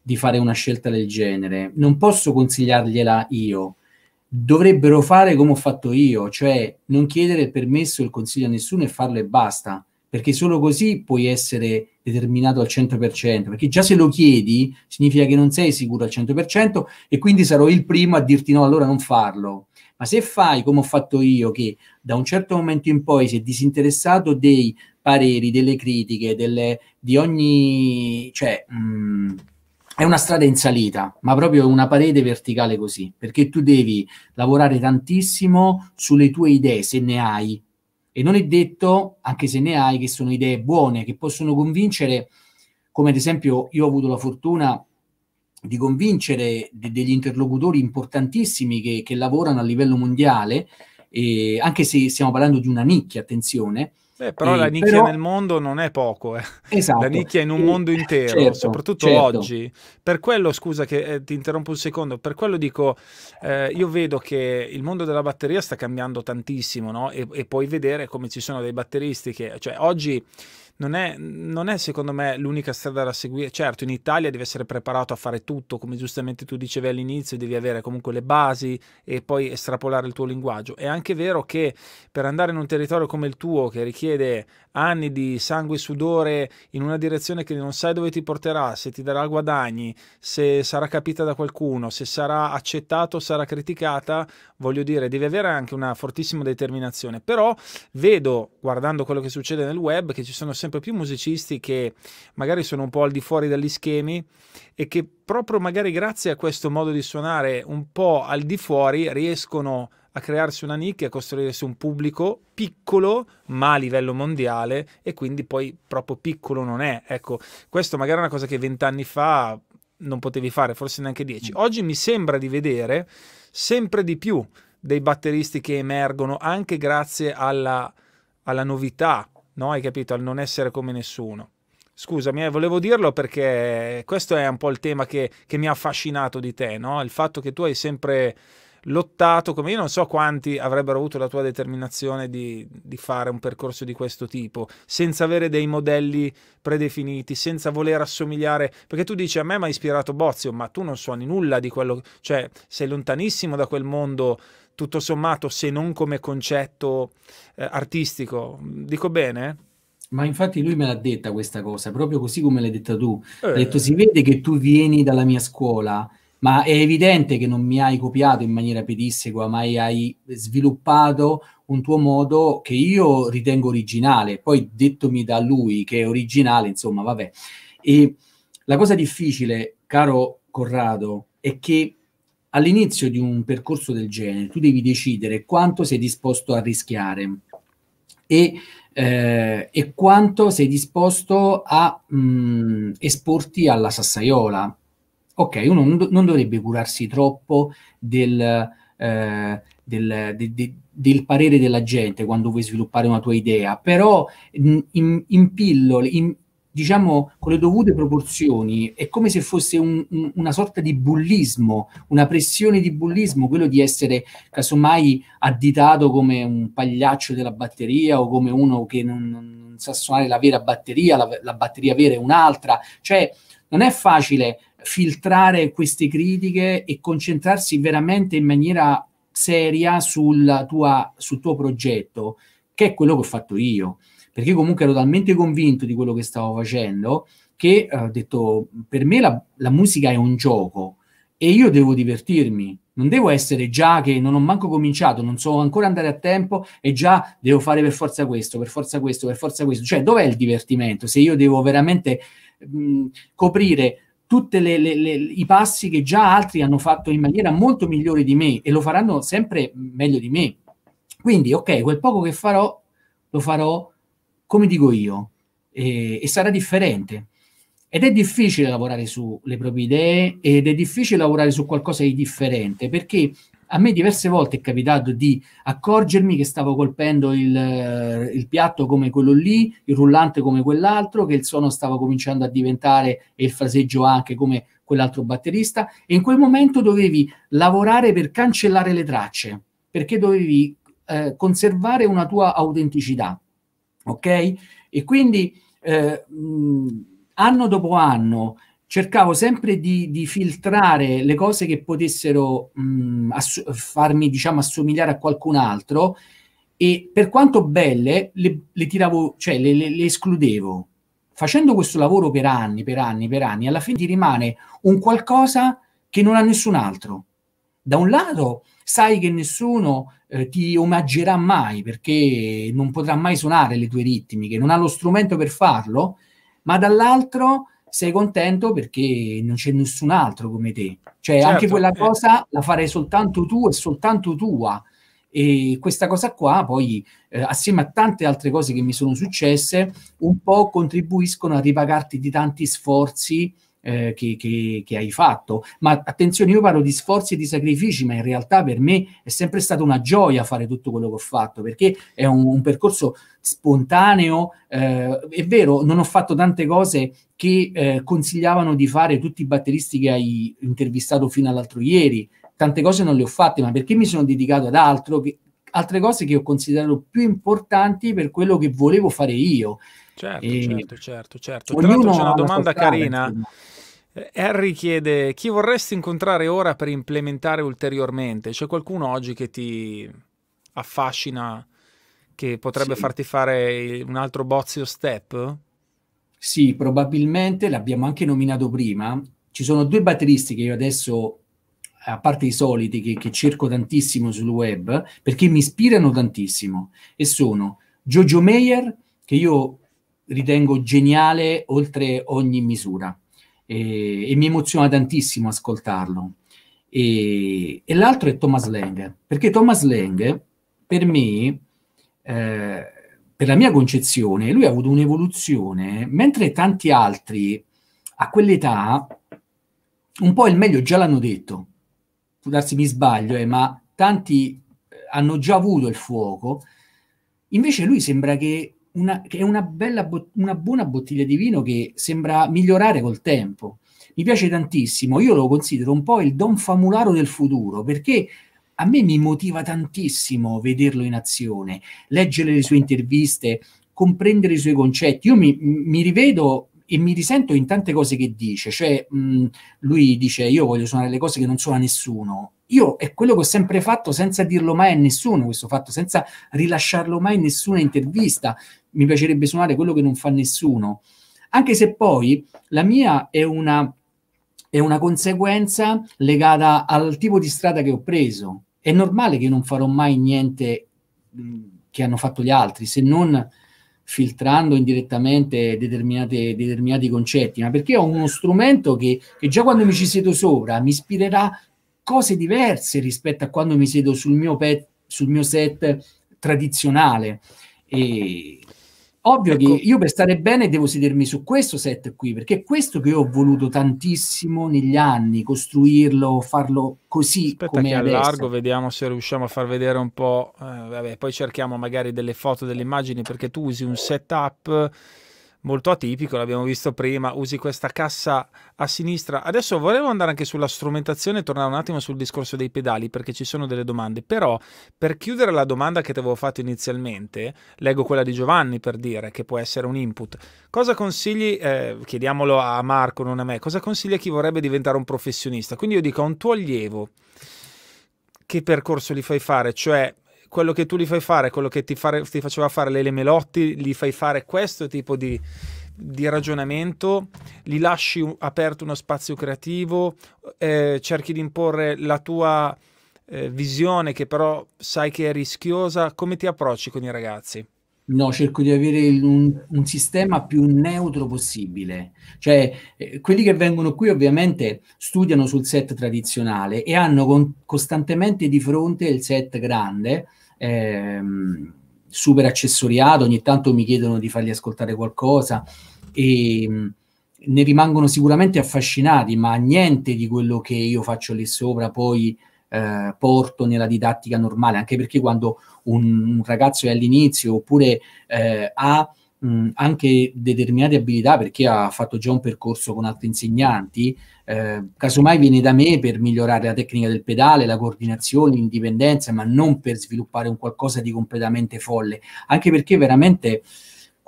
di fare una scelta del genere. Non posso consigliargliela io. Dovrebbero fare come ho fatto io, cioè non chiedere il permesso e il consiglio a nessuno e farlo e basta perché solo così puoi essere determinato al 100%, perché già se lo chiedi significa che non sei sicuro al 100% e quindi sarò il primo a dirti no, allora non farlo. Ma se fai come ho fatto io, che da un certo momento in poi si è disinteressato dei pareri, delle critiche, delle, di ogni... cioè... Mh, mm, è una strada in salita, ma proprio una parete verticale così, perché tu devi lavorare tantissimo sulle tue idee, se ne hai, e non è detto, anche se ne hai, che sono idee buone, che possono convincere, come ad esempio io ho avuto la fortuna di convincere de- degli interlocutori importantissimi che, che lavorano a livello mondiale, eh, anche se stiamo parlando di una nicchia, attenzione, Beh, però e, la nicchia però... nel mondo non è poco, eh. esatto. la nicchia in un mondo intero, certo, soprattutto certo. oggi. Per quello, scusa che eh, ti interrompo un secondo, per quello dico, eh, io vedo che il mondo della batteria sta cambiando tantissimo no? e, e puoi vedere come ci sono dei batteristi che, cioè oggi non è, non è secondo me l'unica strada da seguire. Certo, in Italia devi essere preparato a fare tutto, come giustamente tu dicevi all'inizio, devi avere comunque le basi e poi estrapolare il tuo linguaggio. È anche vero che per andare in un territorio come il tuo, che richiede anni di sangue e sudore in una direzione che non sai dove ti porterà, se ti darà guadagni, se sarà capita da qualcuno, se sarà accettato, sarà criticata, voglio dire, devi avere anche una fortissima determinazione. Però vedo, guardando quello che succede nel web, che ci sono sempre sempre più musicisti che magari sono un po' al di fuori dagli schemi e che proprio magari grazie a questo modo di suonare un po' al di fuori riescono a crearsi una nicchia, a costruirsi un pubblico piccolo ma a livello mondiale e quindi poi proprio piccolo non è. Ecco, questo magari è una cosa che vent'anni fa non potevi fare, forse neanche dieci. Mm. Oggi mi sembra di vedere sempre di più dei batteristi che emergono anche grazie alla, alla novità, no? Hai capito? Al non essere come nessuno. Scusami, eh, volevo dirlo perché questo è un po' il tema che, che mi ha affascinato di te, no? Il fatto che tu hai sempre lottato, come io non so quanti avrebbero avuto la tua determinazione di, di, fare un percorso di questo tipo, senza avere dei modelli predefiniti, senza voler assomigliare, perché tu dici a me mi ha ispirato Bozio, ma tu non suoni nulla di quello, cioè sei lontanissimo da quel mondo tutto sommato, se non come concetto eh, artistico. Dico bene? Ma infatti lui me l'ha detta questa cosa, proprio così come l'hai detta tu. Eh. Ha detto si vede che tu vieni dalla mia scuola, ma è evidente che non mi hai copiato in maniera pedissequa, ma hai sviluppato un tuo modo che io ritengo originale. Poi dettomi da lui che è originale, insomma, vabbè. E la cosa difficile, caro Corrado, è che all'inizio di un percorso del genere tu devi decidere quanto sei disposto a rischiare e, eh, e quanto sei disposto a mh, mm, esporti alla sassaiola. Ok, uno non dovrebbe curarsi troppo del, eh, del, de, de, del parere della gente quando vuoi sviluppare una tua idea, però mm, in, in pillole, in, diciamo con le dovute proporzioni, è come se fosse un, un, una sorta di bullismo, una pressione di bullismo, quello di essere casomai additato come un pagliaccio della batteria o come uno che non, non sa suonare la vera batteria, la, la batteria vera è un'altra, cioè non è facile filtrare queste critiche e concentrarsi veramente in maniera seria sul, tua, sul tuo progetto, che è quello che ho fatto io perché comunque ero talmente convinto di quello che stavo facendo che eh, ho eh, detto, per me la, la musica è un gioco e io devo divertirmi, non devo essere già che non ho manco cominciato, non so ancora andare a tempo e già devo fare per forza questo, per forza questo, per forza questo. Cioè, dov'è il divertimento? Se io devo veramente mh, mm, coprire tutti i passi che già altri hanno fatto in maniera molto migliore di me e lo faranno sempre meglio di me. Quindi, ok, quel poco che farò, lo farò come dico io e, e sarà differente. Ed è difficile lavorare sulle proprie idee ed è difficile lavorare su qualcosa di differente perché a me diverse volte è capitato di accorgermi che stavo colpendo il, il, piatto come quello lì, il rullante come quell'altro, che il suono stava cominciando a diventare e il fraseggio anche come quell'altro batterista e in quel momento dovevi lavorare per cancellare le tracce perché dovevi eh, conservare una tua autenticità ok? E quindi eh, anno dopo anno cercavo sempre di, di, filtrare le cose che potessero mh, farmi diciamo assomigliare a qualcun altro e per quanto belle le, le tiravo, cioè le, le, le, escludevo. Facendo questo lavoro per anni, per anni, per anni, alla fine ti rimane un qualcosa che non ha nessun altro. Da un lato sai che nessuno eh, ti omaggerà mai perché non potrà mai suonare le tue ritmiche, non ha lo strumento per farlo, ma dall'altro sei contento perché non c'è nessun altro come te. Cioè certo, anche quella eh. cosa la farai soltanto tu e soltanto tua. E questa cosa qua poi, eh, assieme a tante altre cose che mi sono successe, un po' contribuiscono a ripagarti di tanti sforzi eh, che, che, che, hai fatto. Ma attenzione, io parlo di sforzi e di sacrifici, ma in realtà per me è sempre stata una gioia fare tutto quello che ho fatto, perché è un, un percorso spontaneo. Eh, è vero, non ho fatto tante cose che eh, consigliavano di fare tutti i batteristi che hai intervistato fino all'altro ieri. Tante cose non le ho fatte, ma perché mi sono dedicato ad altro, che, altre cose che ho considerato più importanti per quello che volevo fare io. Certo, e... certo, certo, certo. Tra l'altro c'è una domanda carina. Eh, Harry chiede chi vorresti incontrare ora per implementare ulteriormente? C'è qualcuno oggi che ti affascina, che potrebbe sì. farti fare un altro bozio step? Sì, probabilmente l'abbiamo anche nominato prima. Ci sono due batteristi che io adesso, a parte i soliti, che, che cerco tantissimo sul web, perché mi ispirano tantissimo, e sono Jojo Meyer, che io ritengo geniale oltre ogni misura e, e mi emoziona tantissimo ascoltarlo. E, e, l'altro è Thomas Lang, perché Thomas Lang per me, eh, per la mia concezione, lui ha avuto un'evoluzione, mentre tanti altri a quell'età un po' il meglio già l'hanno detto, può darsi mi sbaglio, eh, ma tanti eh, hanno già avuto il fuoco, invece lui sembra che una, è una, bella, una buona bottiglia di vino che sembra migliorare col tempo. Mi piace tantissimo, io lo considero un po' il Don Famularo del futuro, perché a me mi motiva tantissimo vederlo in azione, leggere le sue interviste, comprendere i suoi concetti. Io mi, mi rivedo e mi risento in tante cose che dice, cioè mh, lui dice io voglio suonare le cose che non suona nessuno. Io è quello che ho sempre fatto senza dirlo mai a nessuno, questo fatto, senza rilasciarlo mai in nessuna intervista mi piacerebbe suonare quello che non fa nessuno. Anche se poi la mia è una, è una conseguenza legata al tipo di strada che ho preso. È normale che io non farò mai niente che hanno fatto gli altri, se non filtrando indirettamente determinati concetti, ma perché ho uno strumento che, che già quando mi ci siedo sopra mi ispirerà cose diverse rispetto a quando mi siedo sul mio, pet, sul mio set tradizionale. E Ovvio ecco. che io per stare bene devo sedermi su questo set qui, perché è questo che io ho voluto tantissimo negli anni, costruirlo, farlo così Aspetta come che adesso. allargo, vediamo se riusciamo a far vedere un po', eh, vabbè, poi cerchiamo magari delle foto, delle immagini, perché tu usi un setup molto atipico, l'abbiamo visto prima, usi questa cassa a sinistra. Adesso volevo andare anche sulla strumentazione e tornare un attimo sul discorso dei pedali perché ci sono delle domande, però per chiudere la domanda che ti avevo fatto inizialmente, leggo quella di Giovanni per dire che può essere un input. Cosa consigli, eh, chiediamolo a Marco, non a me, cosa consigli a chi vorrebbe diventare un professionista? Quindi io dico a un tuo allievo che percorso gli fai fare, cioè quello che tu gli fai fare, quello che ti, fare, ti faceva fare Lele Melotti, gli fai fare questo tipo di, di ragionamento, gli lasci aperto uno spazio creativo, eh, cerchi di imporre la tua eh, visione che però sai che è rischiosa, come ti approcci con i ragazzi? No, cerco di avere un, un sistema più neutro possibile. Cioè, eh, quelli che vengono qui ovviamente studiano sul set tradizionale e hanno con, costantemente di fronte il set grande, ehm, super accessoriato, ogni tanto mi chiedono di fargli ascoltare qualcosa e mm, ne rimangono sicuramente affascinati, ma niente di quello che io faccio lì sopra poi eh, porto nella didattica normale, anche perché quando un, un ragazzo è all'inizio oppure eh, ha mh, anche determinate abilità perché ha fatto già un percorso con altri insegnanti, eh, casomai viene da me per migliorare la tecnica del pedale, la coordinazione, l'indipendenza, ma non per sviluppare un qualcosa di completamente folle, anche perché veramente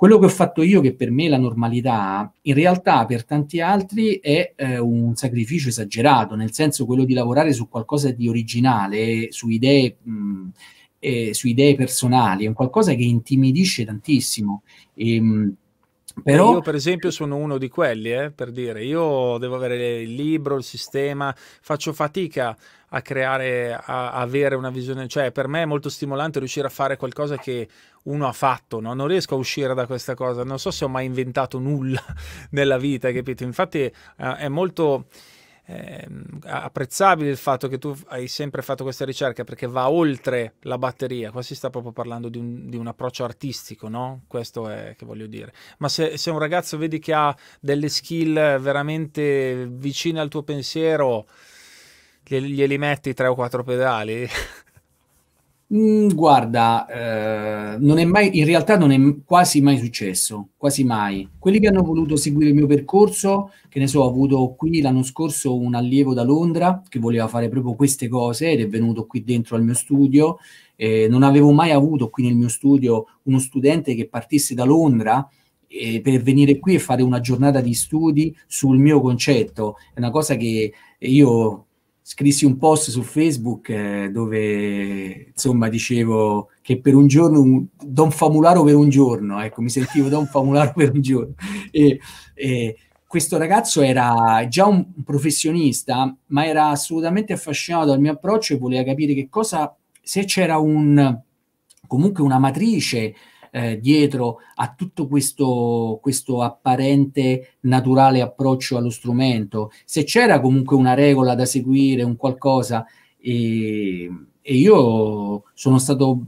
quello che ho fatto io, che per me è la normalità, in realtà per tanti altri è eh, un sacrificio esagerato, nel senso quello di lavorare su qualcosa di originale, su idee... Mh, mm, eh, su idee personali, è un qualcosa che intimidisce tantissimo. E, ehm, mh, però... Io per esempio sono uno di quelli, eh, per dire, io devo avere il libro, il sistema, faccio fatica a creare, a avere una visione, cioè per me è molto stimolante riuscire a fare qualcosa che uno ha fatto, no? non riesco a uscire da questa cosa, non so se ho mai inventato nulla <laughs> nella vita, capito? Infatti eh, è molto eh, apprezzabile il fatto che tu hai sempre fatto questa ricerca perché va oltre la batteria, qua si sta proprio parlando di un, di un approccio artistico, no? Questo è che voglio dire. Ma se, se, un ragazzo vedi che ha delle skill veramente vicine al tuo pensiero, glieli, glieli metti tre o quattro pedali. Mm, guarda, eh, non è mai, in realtà non è quasi mai successo, quasi mai. Quelli che hanno voluto seguire il mio percorso, che ne so, ho avuto qui l'anno scorso un allievo da Londra che voleva fare proprio queste cose ed è venuto qui dentro al mio studio. Eh, non avevo mai avuto qui nel mio studio uno studente che partisse da Londra per venire qui e fare una giornata di studi sul mio concetto. È una cosa che io scrissi un post su Facebook eh, dove insomma dicevo che per un giorno un, Don Famularo per un giorno, ecco, mi sentivo Don Famularo <laughs> per un giorno. E, e, questo ragazzo era già un professionista, ma era assolutamente affascinato dal mio approccio e voleva capire che cosa se c'era un comunque una matrice eh, dietro a tutto questo, questo apparente naturale approccio allo strumento, se c'era comunque una regola da seguire, un qualcosa, e, e io sono stato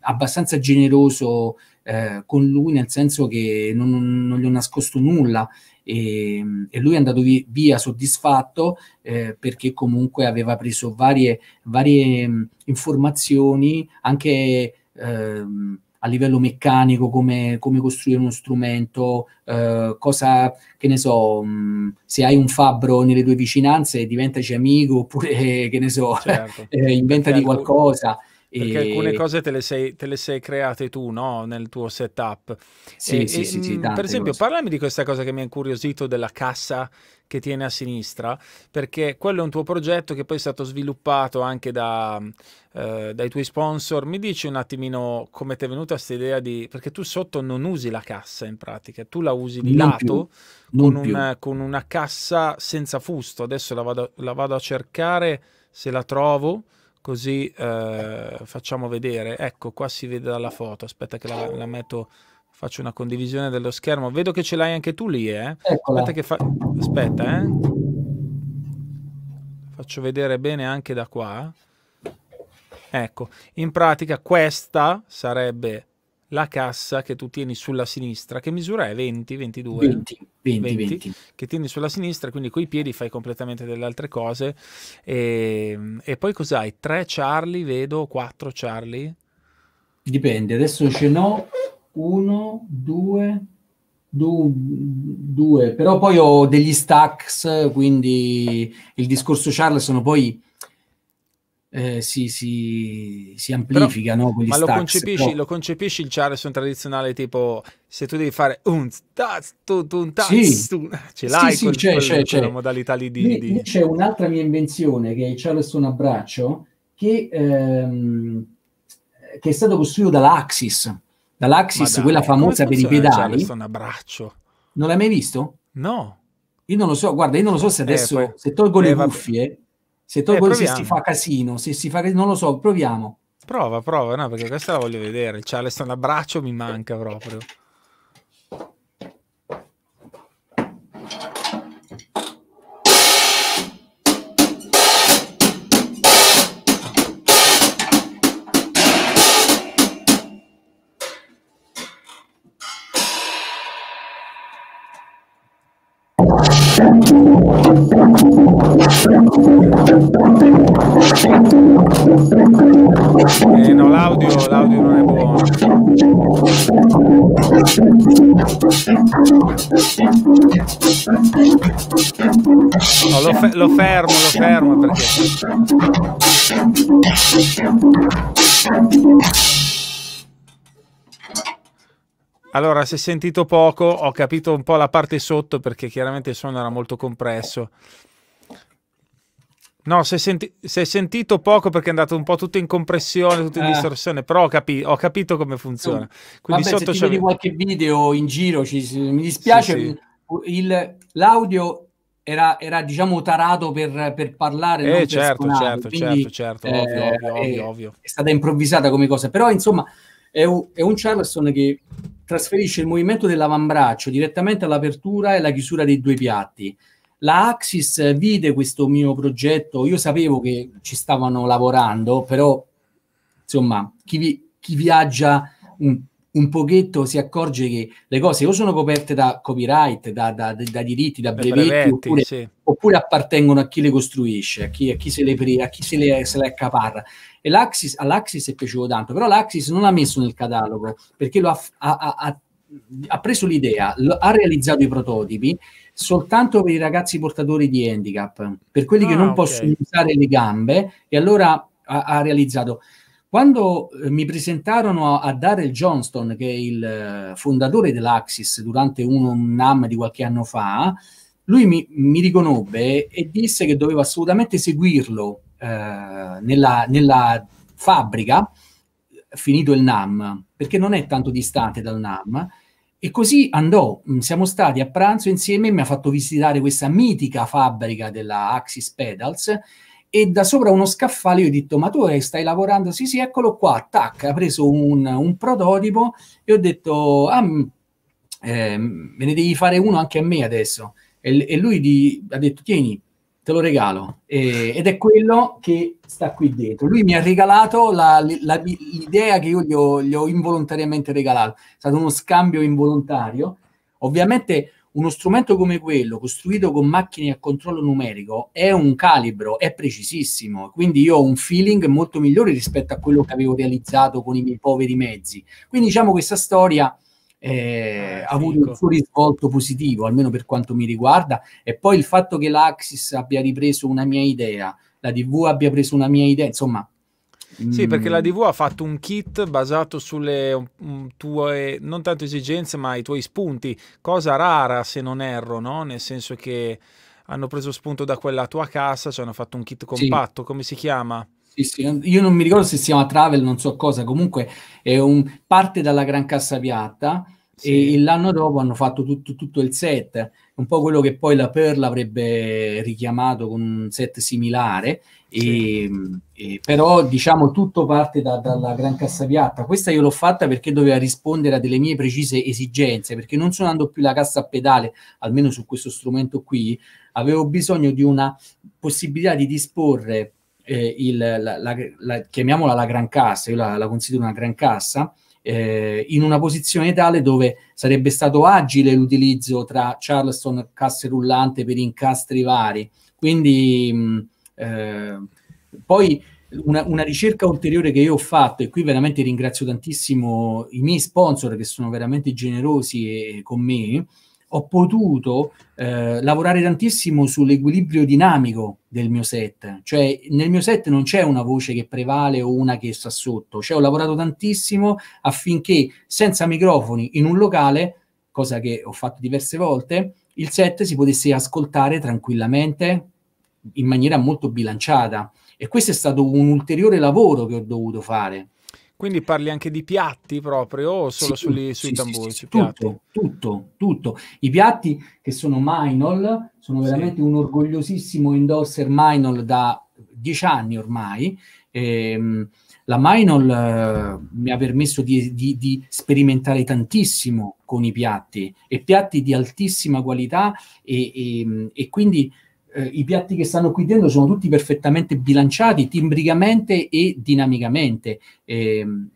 abbastanza generoso eh, con lui, nel senso che non, non gli ho nascosto nulla e, e lui è andato via, soddisfatto eh, perché comunque aveva preso varie, varie informazioni, anche ehm, a livello meccanico, come, come costruire uno strumento, eh, cosa, che ne so, mh, mm, se hai un fabbro nelle tue vicinanze diventaci amico, oppure, <laughs> che ne so, certo. <laughs> eh, inventati perché qualcosa. Perché alcune cose te le, sei, te le, sei, create tu, no? Nel tuo setup. Sì, e, sì, e, sì, sì mh, mm, Per esempio, cose. parlami di questa cosa che mi ha incuriosito della cassa che tiene a sinistra, perché quello è un tuo progetto che poi è stato sviluppato anche da eh, dai tuoi sponsor, mi dici un attimino come ti è venuta questa idea di... perché tu sotto non usi la cassa in pratica, tu la usi di non lato con una, con, una cassa senza fusto, adesso la vado, la vado a cercare se la trovo così eh, facciamo vedere. Ecco, qua si vede dalla foto. Aspetta che la, la metto, faccio una condivisione dello schermo. Vedo che ce l'hai anche tu lì, eh. Aspetta che fa... Aspetta, eh. Faccio vedere bene anche da qua. Ecco, in pratica questa sarebbe la cassa che tu tieni sulla sinistra, che misura è 20, 22? 20, 20, 20, 20. Che tieni sulla sinistra, quindi coi piedi fai completamente delle altre cose. E, ehm, e poi cos'hai? 3 Charlie, vedo, 4 Charlie? Dipende, adesso ce n'ho 1, 2, due, però poi ho degli stacks, quindi il discorso Charles sono poi eh, si, si, si, amplifica, Però, no? ma lo concepisci, Poi... lo concepisci, il Charleston tradizionale tipo se tu devi fare un taz, tu, un taz, sì. tu, eh, ce l'hai sì, sì, quel, c'è, quel, c'è, c'è. modalità lì di, di... C'è un'altra mia invenzione che è il Charleston abbraccio che, ehm, che è stato costruito dall'Axis, dall'Axis quella famosa per i pedali. Charleston abbraccio Non l'hai mai visto? No. Io non lo so, guarda, io non lo so se eh, adesso, eh, poi, se tolgo eh, le vabbè. Se, to- eh, se si fa casino, se si fa casino, non lo so, proviamo. Prova, prova, no, perché questa la voglio vedere. Il Charleston a braccio mi manca proprio. Eh, no, l'audio, l'audio non è buono. No, lo, fe- lo fermo, lo fermo perché... Allora, se sentito poco, ho capito un po' la parte sotto perché chiaramente il suono era molto compresso. No, se, è, senti sentito poco perché è andato un po' tutto in compressione, tutto in eh. distorsione, però ho, capi ho, capito come funziona. Quindi Vabbè, sotto se vedi qualche video in giro, ci, mi dispiace, sì, sì. l'audio era, era, diciamo tarato per, per parlare. Eh, certo, per certo, Quindi, certo, certo, ovvio, eh, ovvio, ovvio, ovvio, È stata improvvisata come cosa, però insomma è un, è un Charleston che trasferisce il movimento dell'avambraccio direttamente all'apertura e alla chiusura dei due piatti. La Axis vide questo mio progetto, io sapevo che ci stavano lavorando, però insomma chi, vi, chi viaggia un, un, pochetto si accorge che le cose o sono coperte da copyright, da, da, da diritti, da brevetti, brevetti oppure, sì. oppure, appartengono a chi le costruisce, a chi, a chi, se, le, a chi se, le, se le accaparra. E l'Axis, all'Axis è piaciuto tanto, però l'Axis non l'ha messo nel catalogo perché lo ha, ha, ha, ha preso l'idea, lo, ha realizzato i prototipi soltanto per i ragazzi portatori di handicap, per quelli ah, che non okay. possono usare le gambe e allora ha realizzato quando eh, mi presentarono a, Darrell Johnston, che è il eh, fondatore dell'Axis durante un NAM di qualche anno fa, lui mi, mi riconobbe e disse che dovevo assolutamente seguirlo eh, nella, nella fabbrica, finito il NAM, perché non è tanto distante dal NAM, e così andò, mm, siamo stati a pranzo insieme, mi ha fatto visitare questa mitica fabbrica della Axis Pedals e da sopra uno scaffale io ho detto, ma tu eh, stai lavorando? Sì, sì, eccolo qua, tac, ha preso un, un prototipo e ho detto, ah, mm, eh, me ne devi fare uno anche a me adesso. E, e lui di, ha detto, tieni, te lo regalo. E, ed è quello che sta qui dietro. Lui mi ha regalato la, la, l'idea che io gli ho, gli ho, involontariamente regalato. È stato uno scambio involontario. Ovviamente uno strumento come quello, costruito con macchine a controllo numerico, è un calibro, è precisissimo. Quindi io ho un feeling molto migliore rispetto a quello che avevo realizzato con i miei poveri mezzi. Quindi diciamo questa storia eh, ah, ha eh, avuto un suo risvolto positivo, almeno per quanto mi riguarda. E poi il fatto che l'Axis abbia ripreso una mia idea, la TV abbia preso una mia idea, insomma. Sì, mh... Mm. perché la DV ha fatto un kit basato sulle mh, tue, non tanto esigenze, ma i tuoi spunti, cosa rara se non erro, no? Nel senso che hanno preso spunto da quella tua cassa, cioè hanno fatto un kit compatto, sì. come si chiama? Sì, sì, io non mi ricordo se si chiama Travel, non so cosa, comunque è un, parte dalla Gran Cassa Piatta sì. e l'anno dopo hanno fatto tutto, tutto, il set, un po' quello che poi la Pearl avrebbe richiamato con un set similare, e, e, però diciamo tutto parte da, dalla Gran Cassa Piatta. Questa io l'ho fatta perché doveva rispondere a delle mie precise esigenze, perché non suonando più la cassa a pedale, almeno su questo strumento qui, avevo bisogno di una possibilità di disporre eh, il, la, la, la, chiamiamola la gran cassa, io la, la considero una gran cassa, eh, in una posizione tale dove sarebbe stato agile l'utilizzo tra Charleston, e casse rullante per incastri vari. Quindi mh, mm, eh, poi una, una, ricerca ulteriore che io ho fatto, e qui veramente ringrazio tantissimo i miei sponsor che sono veramente generosi e, eh, e con me, ho potuto eh, lavorare tantissimo sull'equilibrio dinamico del mio set, cioè nel mio set non c'è una voce che prevale o una che sta sotto, cioè ho lavorato tantissimo affinché senza microfoni in un locale, cosa che ho fatto diverse volte, il set si potesse ascoltare tranquillamente in maniera molto bilanciata e questo è stato un ulteriore lavoro che ho dovuto fare quindi parli anche di piatti proprio o solo sì, sugli, sui sì, tamburi? Sì, tutto, tutto, tutto. I piatti che sono Minol, sono veramente un orgogliosissimo endorser Minol da dieci anni ormai. Ehm, la Minol eh, mi ha permesso di, di, di, sperimentare tantissimo con i piatti e piatti di altissima qualità e, e, e quindi eh, i piatti che stanno qui dentro sono tutti perfettamente bilanciati timbricamente e dinamicamente. E, ehm,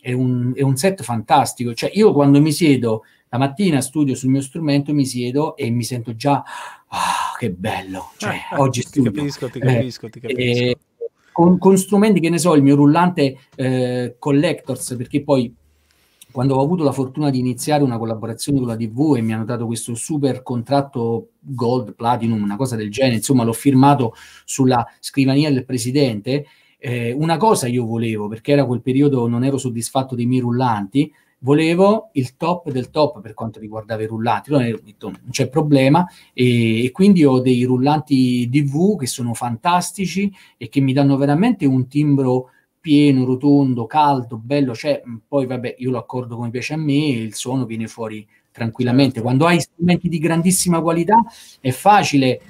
è, un, è un set fantastico. Cioè, io quando mi siedo la mattina studio sul mio strumento, mi siedo e mi sento già, oh, che bello, cioè, <laughs> oggi studio. Ti capisco, ti eh, capisco, eh, ti capisco. Eh, con, con, strumenti che ne so, il mio rullante eh, collectors, perché poi quando ho avuto la fortuna di iniziare una collaborazione con la TV e mi hanno dato questo super contratto gold, platinum, una cosa del genere, insomma l'ho firmato sulla scrivania del presidente, eh, una cosa io volevo, perché era quel periodo non ero soddisfatto dei miei rullanti, volevo il top del top per quanto riguardava i rullanti, allora ho detto non c'è problema e, e, quindi ho dei rullanti DV che sono fantastici e che mi danno veramente un timbro pieno, rotondo, caldo, bello, cioè, poi vabbè, io lo accordo come piace a me e il suono viene fuori tranquillamente. Certo. Quando hai strumenti di grandissima qualità è facile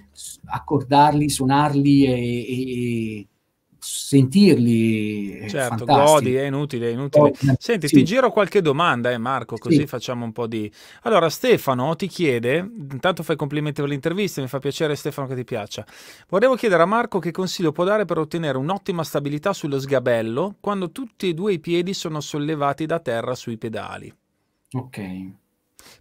accordarli, suonarli e, e, sentirli. Certo, godi, è inutile, è inutile. Senti, sì. ti giro qualche domanda, eh, Marco, così sì. facciamo un po' di... Allora, Stefano ti chiede, intanto fai complimenti per l'intervista, mi fa piacere Stefano che ti piaccia. Volevo chiedere a Marco che consiglio può dare per ottenere un'ottima stabilità sullo sgabello quando tutti e due i piedi sono sollevati da terra sui pedali. Ok.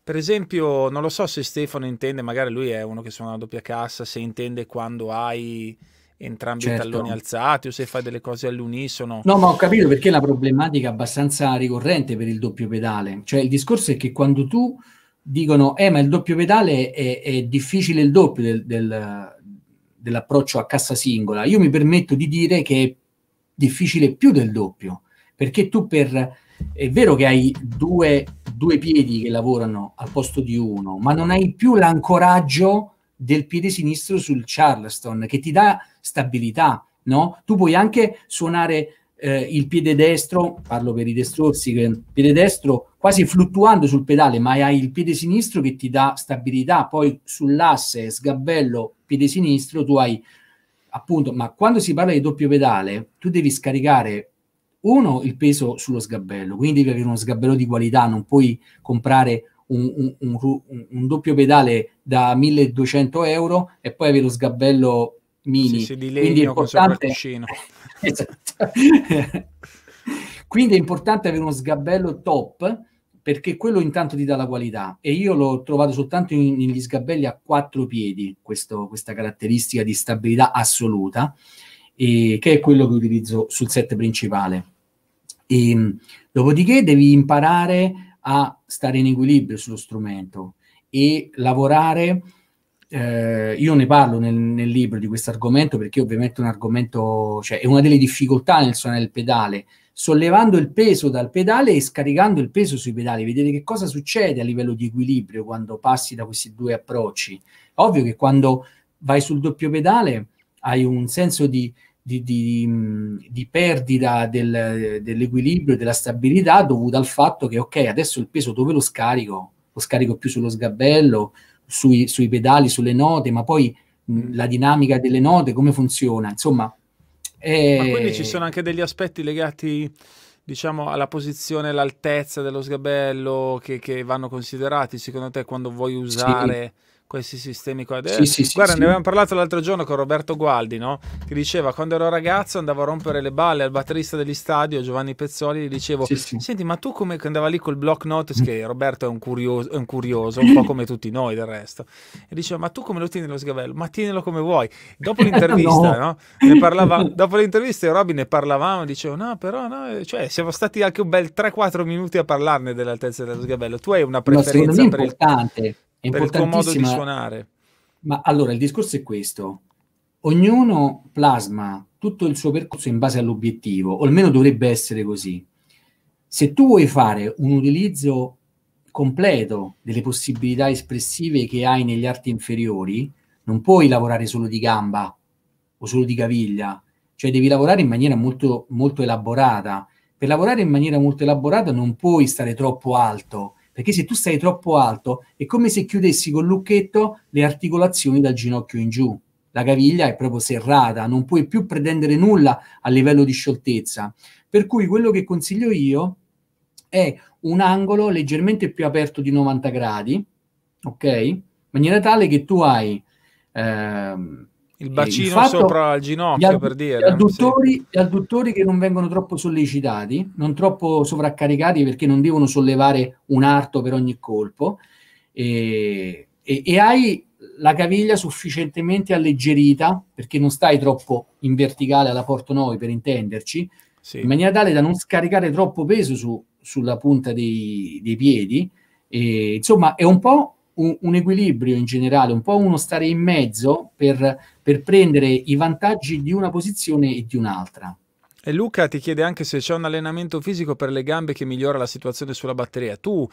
Per esempio, non lo so se Stefano intende, magari lui è uno che suona la doppia cassa, se intende quando hai entrambi certo. i talloni alzati o se fai delle cose all'unisono. No, ma ho capito perché la problematica è abbastanza ricorrente per il doppio pedale. Cioè il discorso è che quando tu dicono, eh ma il doppio pedale è, è difficile il doppio del, del, dell'approccio a cassa singola, io mi permetto di dire che è difficile più del doppio, perché tu per... È vero che hai due, due piedi che lavorano al posto di uno, ma non hai più l'ancoraggio del piede sinistro sul Charleston, che ti dà stabilità, no? Tu puoi anche suonare eh, il piede destro, parlo per i destrozzi, eh, il piede destro quasi fluttuando sul pedale, ma hai il piede sinistro che ti dà stabilità, poi sull'asse sgabello piede sinistro tu hai appunto, ma quando si parla di doppio pedale, tu devi scaricare uno il peso sullo sgabello, quindi devi avere uno sgabello di qualità, non puoi comprare un, un, un, un, doppio pedale da 1200 euro e poi avere lo sgabello mini. Sì, sì, di legno Quindi è importante... <laughs> esatto. Quindi è importante avere uno sgabello top perché quello intanto ti dà la qualità e io l'ho trovato soltanto in, negli sgabelli a quattro piedi, questo, questa caratteristica di stabilità assoluta, eh, che è quello che utilizzo sul set principale. E, ehm, dopodiché devi imparare a stare in equilibrio sullo strumento e lavorare. Eh, io ne parlo nel, nel libro di questo argomento perché ovviamente è un argomento, cioè è una delle difficoltà nel suonare il pedale, sollevando il peso dal pedale e scaricando il peso sui pedali, vedete che cosa succede a livello di equilibrio quando passi da questi due approcci. Ovvio che quando vai sul doppio pedale hai un senso di, di, di, di perdita del, dell'equilibrio e della stabilità dovuta al fatto che, ok, adesso il peso dove lo scarico? Lo scarico più sullo sgabello, sui, sui pedali, sulle note, ma poi mh, mm. la dinamica delle note, come funziona? Insomma... È... Ma quindi ci eh, sono anche degli aspetti legati diciamo, alla posizione, all'altezza dello sgabello che, che, vanno considerati secondo te quando vuoi usare sì questi sistemi qua. Sì, eh, sì, Guarda, sì, ne avevamo parlato l'altro giorno con Roberto Gualdi, no? Che diceva, quando ero ragazzo andavo a rompere le balle al batterista degli stadio, Giovanni Pezzoli, gli dicevo, senti, ma tu come che andava lì col block notice, che mm. Roberto è un, curioso, è un curioso, un <laughs> po' come tutti noi del resto, e diceva, ma tu come lo tieni lo sgabello? Ma tienilo come vuoi. Dopo <laughs> l'intervista, no. no? Parlava, dopo l'intervista, Robby ne parlavamo, dicevo, no, però, no, cioè, siamo stati anche un bel 3-4 minuti a parlarne dell'altezza dello sgabello. Tu hai una preferenza no, per importante. il... È per il tuo modo di suonare. Ma allora il discorso è questo. Ognuno plasma tutto il suo percorso in base all'obiettivo, o almeno dovrebbe essere così. Se tu vuoi fare un utilizzo completo delle possibilità espressive che hai negli arti inferiori, non puoi lavorare solo di gamba o solo di caviglia, cioè devi lavorare in maniera molto, molto elaborata. Per lavorare in maniera molto elaborata non puoi stare troppo alto, perché se tu stai troppo alto è come se chiudessi col lucchetto le articolazioni dal ginocchio in giù. La caviglia è proprio serrata, non puoi più pretendere nulla a livello di scioltezza. Per cui quello che consiglio io è un angolo leggermente più aperto di 90 gradi, ok? In maniera tale che tu hai ehm, eh, il bacino il fatto, sopra il ginocchio, ad, per dire. Gli eh, adduttori, sì. gli adduttori, che non vengono troppo sollecitati, non troppo sovraccaricati perché non devono sollevare un arto per ogni colpo, e, e, e hai la caviglia sufficientemente alleggerita perché non stai troppo in verticale alla porto noi per intenderci, sì. in maniera tale da non scaricare troppo peso su, sulla punta dei, dei piedi. E, insomma, è un po' un, un, equilibrio in generale, un po' uno stare in mezzo per per prendere i vantaggi di una posizione e di un'altra. E Luca ti chiede anche se c'è un allenamento fisico per le gambe che migliora la situazione sulla batteria. Tu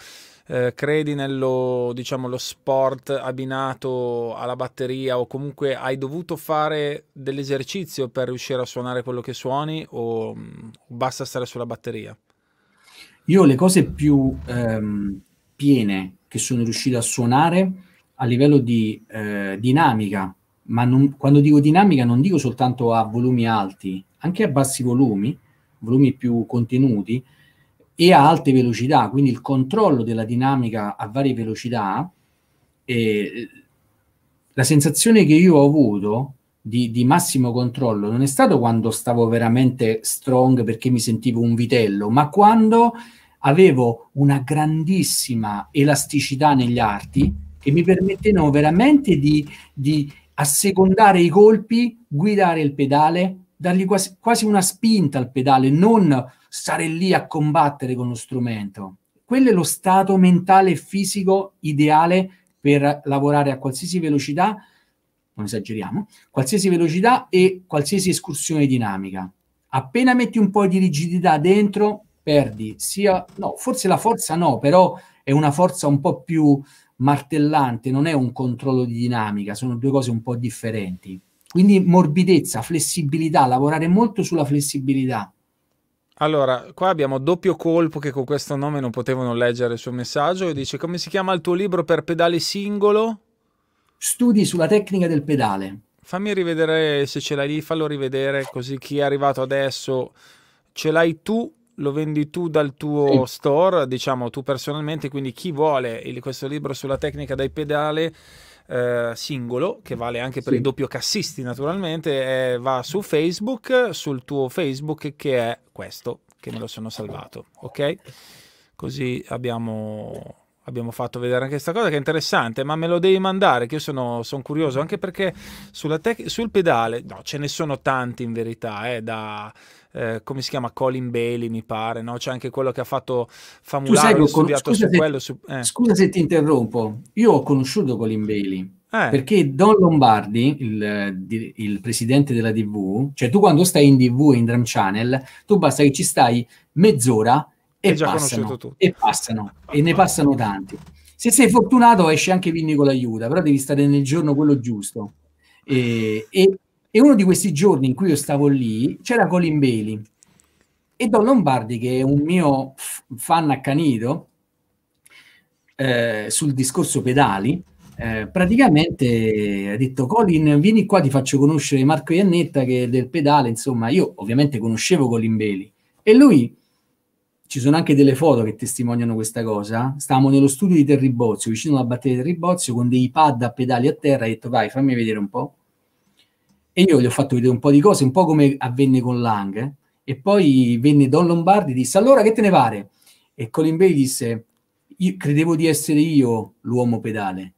eh, credi nello diciamo, sport abbinato alla batteria o comunque hai dovuto fare dell'esercizio per riuscire a suonare quello che suoni o mh, mm, basta stare sulla batteria? Io le cose più ehm, piene che sono riuscito a suonare a livello di eh, dinamica ma non, quando dico dinamica non dico soltanto a volumi alti, anche a bassi volumi, volumi più contenuti e a alte velocità, quindi il controllo della dinamica a varie velocità. Eh, la sensazione che io ho avuto di, di, massimo controllo non è stato quando stavo veramente strong perché mi sentivo un vitello, ma quando avevo una grandissima elasticità negli arti che mi permettevano veramente di, di assecondare i colpi, guidare il pedale, dargli quasi, quasi una spinta al pedale, non stare lì a combattere con lo strumento. Quello è lo stato mentale e fisico ideale per lavorare a qualsiasi velocità, non esageriamo, qualsiasi velocità e qualsiasi escursione dinamica. Appena metti un po' di rigidità dentro, perdi sia, no, forse la forza no, però è una forza un po' più martellante, non è un controllo di dinamica, sono due cose un po' differenti. Quindi morbidezza, flessibilità, lavorare molto sulla flessibilità. Allora, qua abbiamo doppio colpo che con questo nome non potevano leggere il suo messaggio e dice come si chiama il tuo libro per pedale singolo? Studi sulla tecnica del pedale. Fammi rivedere se ce l'hai lì, fallo rivedere così chi è arrivato adesso ce l'hai tu lo vendi tu dal tuo sì. store, diciamo tu personalmente, quindi chi vuole il, questo libro sulla tecnica dai pedale eh, singolo, che vale anche per sì. i doppio cassisti naturalmente, eh, va su Facebook, sul tuo Facebook che è questo, che me lo sono salvato, ok? Così abbiamo abbiamo fatto vedere anche questa cosa che è interessante, ma me lo devi mandare, che io sono, sono curioso, anche perché sul pedale, no, ce ne sono tanti in verità, eh, da eh, come si chiama Colin Bailey, mi pare, no? C'è anche quello che ha fatto Famularo, ecco, studiato su se, quello. Su, eh. Scusa se ti interrompo, io ho conosciuto Colin Bailey. Eh. Perché Don Lombardi, il, il, presidente della TV, cioè tu quando stai in TV in Drum Channel, tu basta che ci stai mezz'ora e, passano, e passano, e ne passano tanti. Se sei fortunato esce anche Vinny con l'aiuta, però devi stare nel giorno quello giusto. E, e, e uno di questi giorni in cui io stavo lì c'era Colin Bailey e Don Lombardi, che è un mio fan accanito eh, sul discorso pedali, eh, praticamente ha detto Colin vieni qua ti faccio conoscere Marco Iannetta che è del pedale insomma io ovviamente conoscevo Colin Bailey e lui ci sono anche delle foto che testimoniano questa cosa stavamo nello studio di Terribozio vicino alla batteria di Terribozio con dei pad a pedali a terra ha detto vai fammi vedere un po' E io gli ho fatto vedere un po' di cose, un po' come avvenne con Lang. Eh? E poi venne Don Lombardi e disse: Allora che te ne pare? E Colin Bay disse: io Credevo di essere io l'uomo pedale.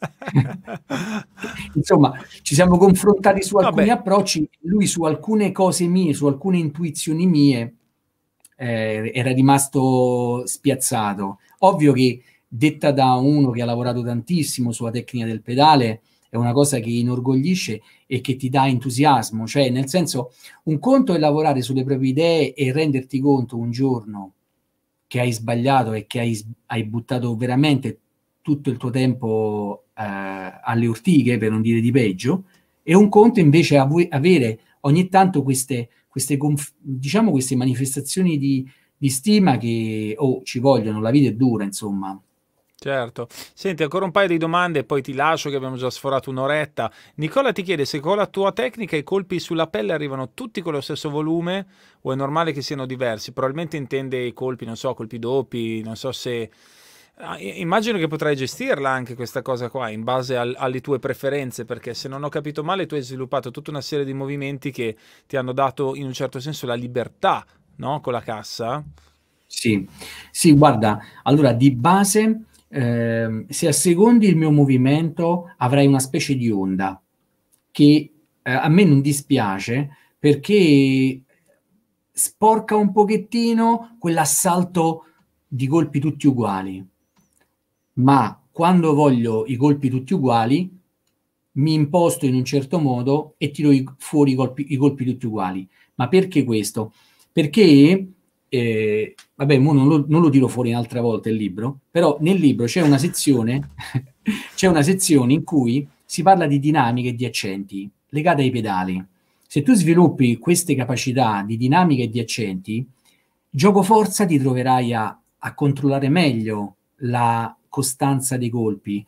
<laughs> Insomma, ci siamo confrontati su alcuni Vabbè. approcci, lui su alcune cose mie, su alcune intuizioni mie, eh, era rimasto spiazzato. Ovvio che detta da uno che ha lavorato tantissimo sulla tecnica del pedale, è una cosa che inorgoglisce e che ti dà entusiasmo, cioè nel senso un conto è lavorare sulle proprie idee e renderti conto un giorno che hai sbagliato e che hai, hai buttato veramente tutto il tuo tempo eh, alle ortiche, per non dire di peggio, e un conto invece av- avere ogni tanto queste, queste, conf- diciamo queste manifestazioni di, di stima che oh, ci vogliono, la vita è dura, insomma, Certo. Senti, ancora un paio di domande e poi ti lascio che abbiamo già sforato un'oretta. Nicola ti chiede se con la tua tecnica i colpi sulla pelle arrivano tutti con lo stesso volume o è normale che siano diversi? Probabilmente intende i colpi, non so, colpi doppi, non so se... Ah, immagino che potrai gestirla anche questa cosa qua in base al, alle tue preferenze, perché se non ho capito male tu hai sviluppato tutta una serie di movimenti che ti hanno dato in un certo senso la libertà, no? Con la cassa. Sì, sì, guarda, allora di base eh, se a secondi il mio movimento avrai una specie di onda che eh, a me non dispiace perché sporca un pochettino quell'assalto di colpi tutti uguali. Ma quando voglio i colpi tutti uguali, mi imposto in un certo modo e tiro i, fuori i colpi, i colpi tutti uguali. Ma perché questo? Perché eh, vabbè, non lo, non lo tiro fuori un'altra volta il libro, però nel libro c'è una sezione, <laughs> c'è una sezione in cui si parla di dinamiche e di accenti legate ai pedali. Se tu sviluppi queste capacità di dinamiche e di accenti, gioco forza ti troverai a, a controllare meglio la costanza dei colpi.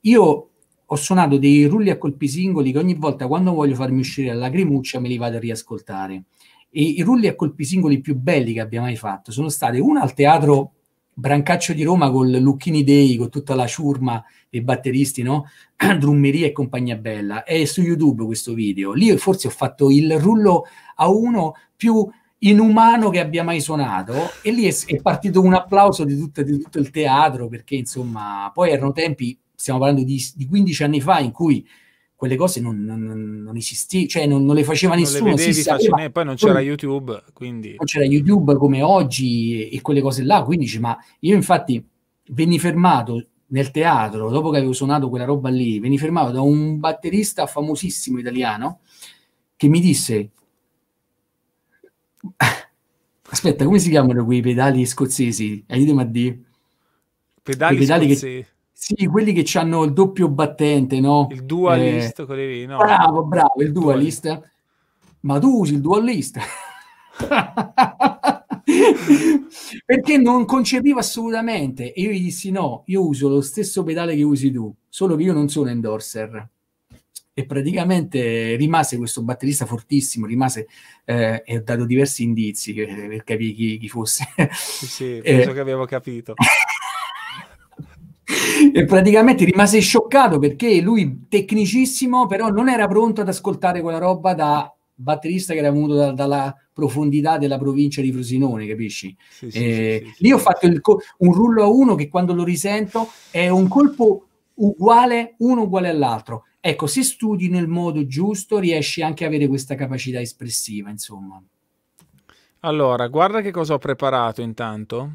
Io ho suonato dei rulli a colpi singoli che ogni volta quando voglio farmi uscire la lacrimuccia me li vado a riascoltare e i rulli a colpi singoli più belli che abbia mai fatto sono stati uno al teatro Brancaccio di Roma con Lucchini Dei, con tutta la ciurma dei batteristi, no? <clears throat> Drummeria e compagnia bella. È su YouTube questo video. Lì forse ho fatto il rullo a uno più inumano che abbia mai suonato e lì è, è partito un applauso di tutto, di tutto, il teatro perché insomma poi erano tempi, stiamo parlando di, di 15 anni fa in cui quelle cose non, non, non esistevano, cioè non, non, le faceva nessuno. Le vedevi, si sapeva, facine, poi non c'era poi, YouTube, quindi... Non c'era YouTube come oggi e, e quelle cose là, quindi dice, ma io infatti venni fermato nel teatro, dopo che avevo suonato quella roba lì, venni fermato da un batterista famosissimo italiano che mi disse... <laughs> Aspetta, come si chiamano quei pedali scozzesi? Aiutami a dire. Pedali, pedali scozzesi. Che sì, quelli che hanno il doppio battente, no? Il dualist, eh, lì, no? Bravo, bravo, il dualist. dualist. Ma tu usi il dualist. <laughs> Perché non concepiva assolutamente. E io gli dissi no, io uso lo stesso pedale che usi tu, solo che io non sono endorser. E praticamente rimase questo batterista fortissimo, rimase eh, e ho dato diversi indizi per capire chi, chi fosse. Sì, sì <laughs> eh, penso eh, che abbiamo capito. <laughs> e praticamente rimase scioccato perché lui tecnicissimo però non era pronto ad ascoltare quella roba da batterista che era venuto da, dalla profondità della provincia di Frosinone capisci? Sì, sì, eh, sì, lì ho fatto co- un rullo a uno che quando lo risento è un colpo uguale uno uguale all'altro ecco se studi nel modo giusto riesci anche a avere questa capacità espressiva insomma allora guarda che cosa ho preparato intanto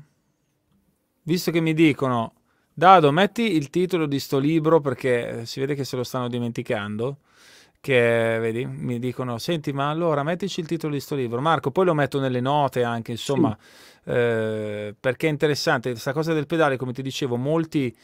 visto che mi dicono Dado, metti il titolo di sto libro perché eh, si vede che se lo stanno dimenticando. Che vedi, mi dicono: Senti, ma allora mettici il titolo di sto libro, Marco. Poi lo metto nelle note anche, insomma, sì. eh, perché è interessante. Questa cosa del pedale, come ti dicevo, molti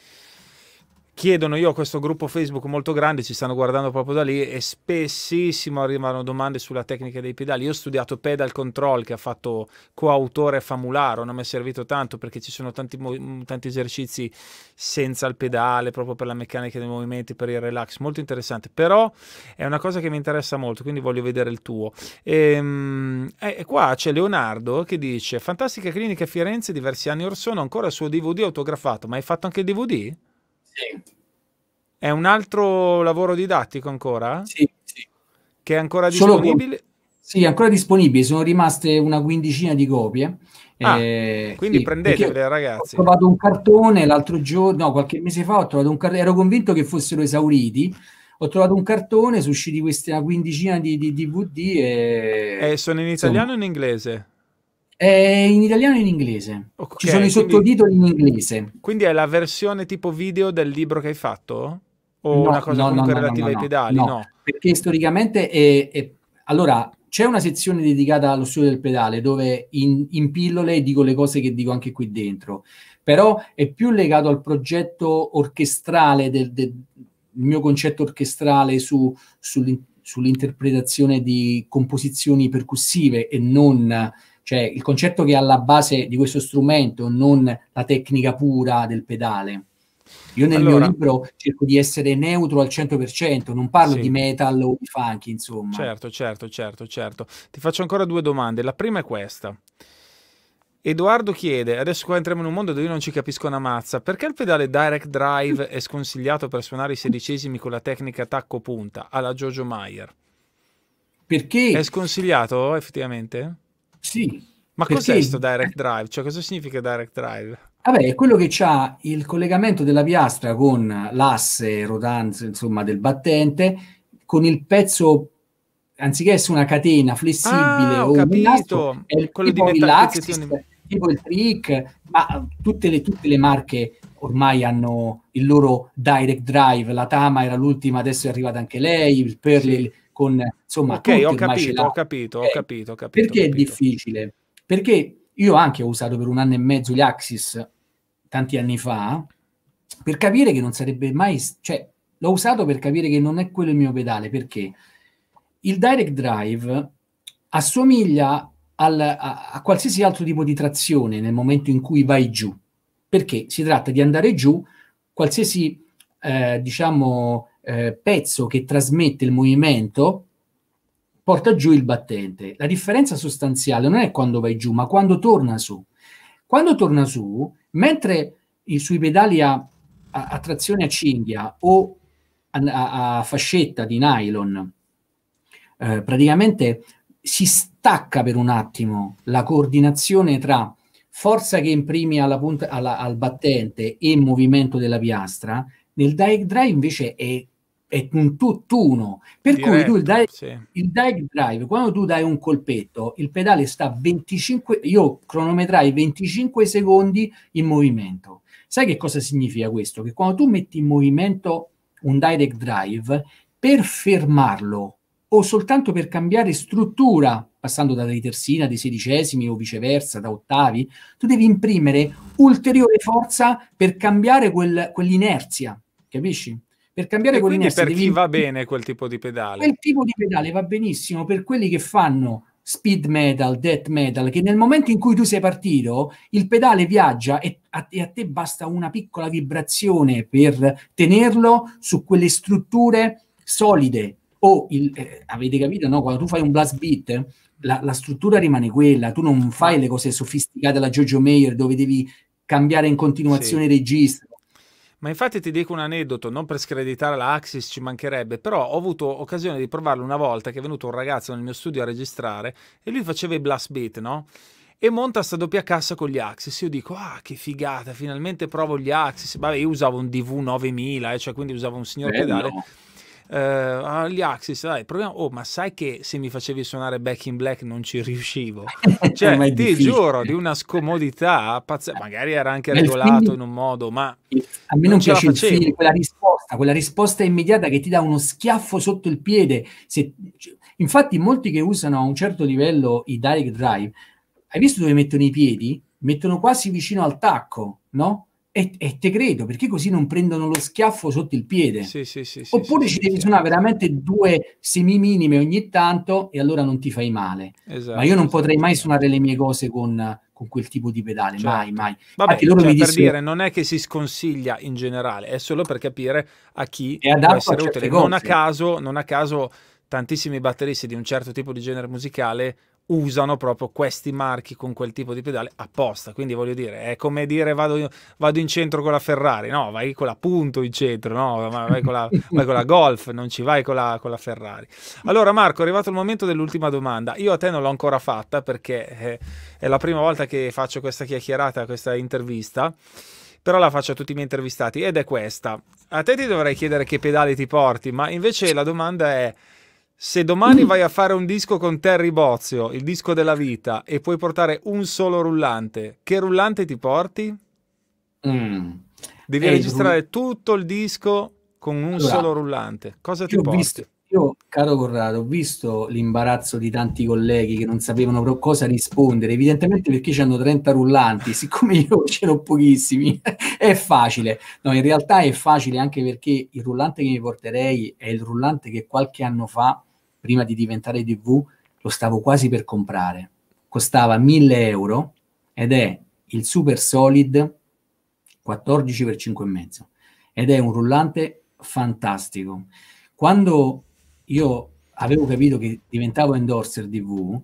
chiedono io a questo gruppo Facebook molto grande, ci stanno guardando proprio da lì e spessissimo arrivano domande sulla tecnica dei pedali. Io ho studiato pedal control che ha fatto coautore Famularo, non mi è servito tanto perché ci sono tanti, tanti esercizi senza il pedale, proprio per la meccanica dei movimenti, per il relax, molto interessante. Però è una cosa che mi interessa molto, quindi voglio vedere il tuo. E, ehm, eh, e qua c'è Leonardo che dice, fantastica clinica a Firenze diversi anni or sono, ancora il suo DVD autografato, ma hai fatto anche il DVD? È un altro lavoro didattico ancora? Sì, sì. Che è ancora disponibile? Sì, ancora disponibili, sono rimaste una quindicina di copie. Ah, eh, quindi sì, prendetele, ragazzi. Ho trovato un cartone l'altro giorno, no, qualche mese fa ho trovato un cartone, ero convinto che fossero esauriti. Ho trovato un cartone, sono usciti questa quindicina di, di DVD. E... Eh, sono in italiano insomma. o in inglese? eh, in italiano e in inglese. Okay, Ci sono i sottotitoli in inglese. Quindi è la versione tipo video del libro che hai fatto? O no, una cosa no, comunque no, relativa ai pedali? No, perché storicamente è, è... Allora, c'è una sezione dedicata allo studio del pedale dove in, in, pillole dico le cose che dico anche qui dentro, però è più legato al progetto orchestrale, del, del mio concetto orchestrale su, sull'interpretazione di composizioni percussive e non cioè il concetto che è alla base di questo strumento, non la tecnica pura del pedale. Io nel allora, mio libro cerco di essere neutro al 100%, non parlo sì. di metal o di funk, insomma. Certo, certo, certo, certo. Ti faccio ancora due domande. La prima è questa. Edoardo chiede, adesso qua entriamo in un mondo dove io non ci capisco una mazza, perché il pedale direct drive è sconsigliato per suonare i sedicesimi con la tecnica tacco punta alla Jojo Meyer? Perché? È sconsigliato effettivamente? Sì. Ma perché... cos'è questo direct drive? Cioè, cosa significa direct drive? Vabbè, è quello che ha il collegamento della piastra con l'asse rotante, insomma, del battente, con il pezzo, anziché essere una catena flessibile ah, o capito. un nastro, è il, quello tipo l'axis, tipo il trick, ma tutte le, tutte le marche ormai hanno il loro direct drive, la Tama era l'ultima, adesso è arrivata anche lei, il Pearl, sì con insomma ok ho eh, capito, ho capito, ho capito ho capito perché capito. è difficile perché io anche ho usato per un anno e mezzo gli Axis tanti anni fa per capire che non sarebbe mai cioè l'ho usato per capire che non è quello il mio pedale perché il direct drive assomiglia al, a, a qualsiasi altro tipo di trazione nel momento in cui vai giù perché si tratta di andare giù qualsiasi eh, diciamo eh, pezzo che trasmette il movimento porta giù il battente. La differenza sostanziale non è quando vai giù, ma quando torna su. Quando torna su, mentre sui pedali a, a, a trazione a cinghia o a, a fascetta di nylon, eh, praticamente si stacca per un attimo la coordinazione tra forza che imprimi alla punta, alla, al battente e movimento della piastra, nel direct drive invece è è un tutt'uno. Per Diretto, cui tu il, di- sì. il dive drive, quando tu dai un colpetto, il pedale sta 25, io cronometrai 25 secondi in movimento. Sai che cosa significa questo? Che quando tu metti in movimento un direct drive, per fermarlo o soltanto per cambiare struttura, passando da ritersina, terzina, dei sedicesimi o viceversa, da ottavi, tu devi imprimere ulteriore forza per cambiare quel, quell'inerzia, capisci? Per cambiare e con quindi per chi va bene quel tipo di pedale? Quel tipo di pedale va benissimo per quelli che fanno speed metal, death metal, che nel momento in cui tu sei partito, il pedale viaggia e a, e a te basta una piccola vibrazione per tenerlo su quelle strutture solide. O il, eh, avete capito, no? Quando tu fai un blast beat, la, la, struttura rimane quella, tu non fai le cose sofisticate alla Jojo Mayer dove devi cambiare in continuazione sì. registro, ma infatti ti dico un aneddoto, non per screditare la Axis, ci mancherebbe, però ho avuto occasione di provarlo una volta che è venuto un ragazzo nel mio studio a registrare e lui faceva i blast beat, no? e monta sta doppia cassa con gli Axis. Io dico, ah, che figata, finalmente provo gli Axis. Vabbè, io usavo un DV9000, eh, cioè quindi usavo un signor Bello. pedale uh, gli Axis, dai, proviamo. Oh, ma sai che se mi facevi suonare Back in Black non ci riuscivo? <laughs> Cioè, ti difficile. giuro, di una scomodità pazzesca. Magari era anche regolato film, in un modo, ma... A me non, non piace il film, quella risposta, quella risposta immediata che ti dà uno schiaffo sotto il piede. Se, cioè, infatti, molti che usano a un certo livello i direct drive, hai visto dove mettono i piedi? Mettono quasi vicino al tacco, no? E, e, te credo, perché così non prendono lo schiaffo sotto il piede. Sì, sì, sì, Oppure ci devi suonare veramente due semi minime ogni tanto e allora non ti fai male. Esatto, Ma io non esatto, potrei mai esatto. suonare le mie cose con, con quel tipo di pedale, certo. mai, mai. Vabbè, Infatti loro cioè, mi dissero, dire, non è che si sconsiglia in generale, è solo per capire a chi è può essere utile. Non a, caso, non a caso tantissimi batteristi di un certo tipo di genere musicale usano proprio questi marchi con quel tipo di pedale apposta. Quindi voglio dire, è come dire vado, vado in centro con la Ferrari, no, vai con la punto in centro, no, vai con la, <laughs> vai con la Golf, non ci vai con la, con la, Ferrari. Allora Marco, è arrivato il momento dell'ultima domanda. Io a te non l'ho ancora fatta perché è, eh, è la prima volta che faccio questa chiacchierata, questa intervista però la faccio a tutti i miei intervistati ed è questa. A te ti dovrei chiedere che pedali ti porti, ma invece la domanda è se domani vai a fare un disco con Terry Bozio, il disco della vita, e puoi portare un solo rullante, che rullante ti porti? Mm. Devi Ehi, registrare tutto il disco con un allora, solo rullante. Cosa ti porti? Visto, io, caro Corrado, ho visto l'imbarazzo di tanti colleghi che non sapevano però cosa rispondere, evidentemente perché c'hanno 30 rullanti, siccome <laughs> io ce n'ho pochissimi, <laughs> è facile. No, in realtà è facile anche perché il rullante che mi porterei è il rullante che qualche anno fa prima di diventare DV, lo stavo quasi per comprare. Costava 1000 euro ed è il Super Solid 14 x 5,5 ed è un rullante fantastico. Quando io avevo capito che diventavo endorser DV,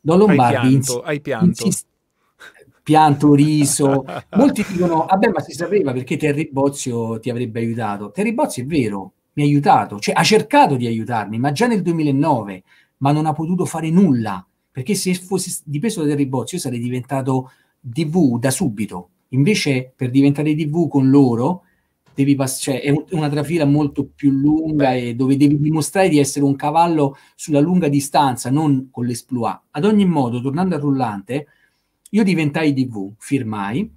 Don Lombardi... Hai pianto, hai pianto. Insist- pianto, riso. <laughs> Molti dicono, vabbè, ma si sapeva perché Terry Bozio ti avrebbe aiutato. Terry Bozzio è vero, mi ha aiutato, cioè ha cercato di aiutarmi, ma già nel 2009, ma non ha potuto fare nulla, perché se fossi dipeso da Terry Bozzi io sarei diventato DV da subito, invece per diventare DV con loro devi pass- cioè, è una trafila molto più lunga e dove devi dimostrare di essere un cavallo sulla lunga distanza, non con l'esploit. Ad ogni modo, tornando al rullante, io diventai DV, firmai,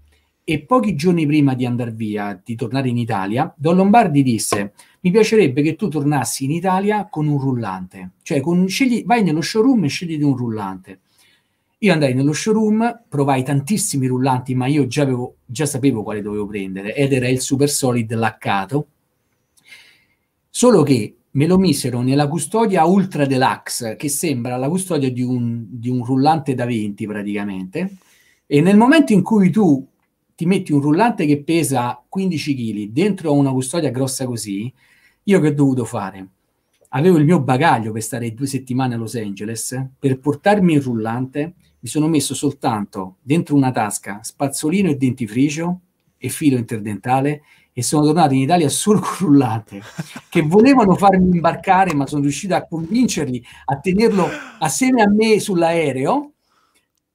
e pochi giorni prima di andare via, di tornare in Italia, Don Lombardi disse: Mi piacerebbe che tu tornassi in Italia con un rullante, cioè con, scegli, vai nello showroom e scegli di un rullante. Io andai nello showroom, provai tantissimi rullanti, ma io già, avevo, già sapevo quale dovevo prendere ed era il Super Solid laccato. Solo che me lo misero nella custodia ultra deluxe, che sembra la custodia di un, di un rullante da 20 praticamente. E nel momento in cui tu ti metti un rullante che pesa 15 kg dentro una custodia grossa così, io che ho dovuto fare? Avevo il mio bagaglio per stare due settimane a Los Angeles, per portarmi il rullante mi sono messo soltanto dentro una tasca spazzolino e dentifricio e filo interdentale e sono tornato in Italia solo con rullante che volevano farmi imbarcare ma sono riuscito a convincerli a tenerlo assieme a me sull'aereo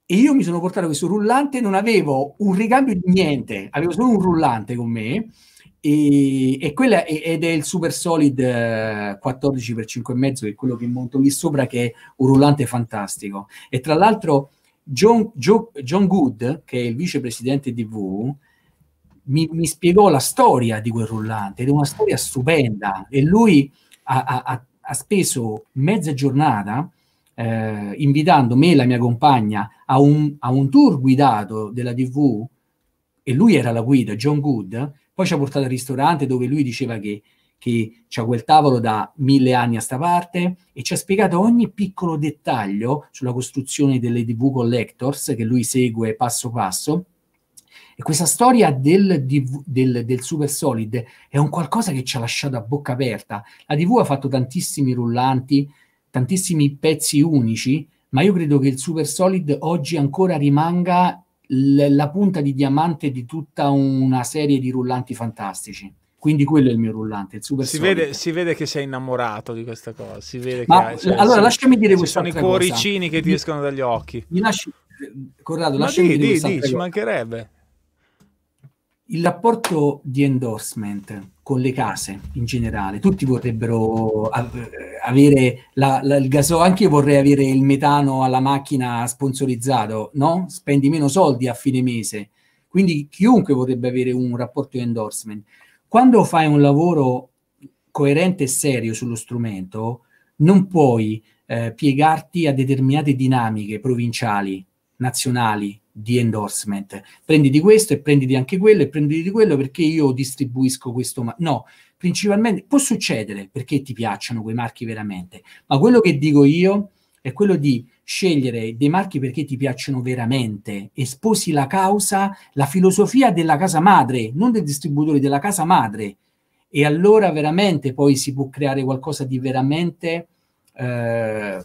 e io mi sono portato questo rullante, non avevo un ricambio di niente, avevo solo un rullante con me. E, e quella è, ed è il Super Solid 14 x 5 che è quello che monto lì sopra che è un rullante fantastico e tra l'altro John, John, John Good che è il vicepresidente di V mi, mi, spiegò la storia di quel rullante ed è una storia stupenda e lui ha, ha, ha speso mezza giornata eh, invitando me e la mia compagna a un, a un tour guidato della TV, e lui era la guida, John Good, poi ci ha portato al ristorante dove lui diceva che, che c'ha quel tavolo da mille anni a sta parte e ci ha spiegato ogni piccolo dettaglio sulla costruzione delle TV Collectors che lui segue passo passo. E questa storia del, del, del Super Solid è un qualcosa che ci ha lasciato a bocca aperta. La TV ha fatto tantissimi rullanti, tantissimi pezzi unici, ma io credo che il Super Solid oggi ancora rimanga l- la punta di diamante di tutta una serie di rullanti fantastici. Quindi quello è il mio rullante, il Super si Solid. Vede, si vede che sei innamorato di questa cosa. Si vede ma, che cioè, allora, lasciami dire questo. Sono i cuoricini cosa. che ti escono dagli occhi. Mi lasci, eh, Corrado, ma lasciami di, dire di, di, ci mancherebbe. Il rapporto di endorsement con le case in generale. Tutti vorrebbero avere la, la, il gasolio, anche io vorrei avere il metano alla macchina sponsorizzato, no? Spendi meno soldi a fine mese. Quindi chiunque vorrebbe avere un rapporto di endorsement. Quando fai un lavoro coerente e serio sullo strumento, non puoi eh, piegarti a determinate dinamiche provinciali, nazionali, di endorsement. Prendi di questo e prenditi anche quello e prenditi quello perché io distribuisco questo. Ma- no, principalmente può succedere perché ti piacciono quei marchi veramente, ma quello che dico io è quello di scegliere dei marchi perché ti piacciono veramente, esposi la causa, la filosofia della casa madre, non del distributore, della casa madre. E allora veramente poi si può creare qualcosa di veramente eh,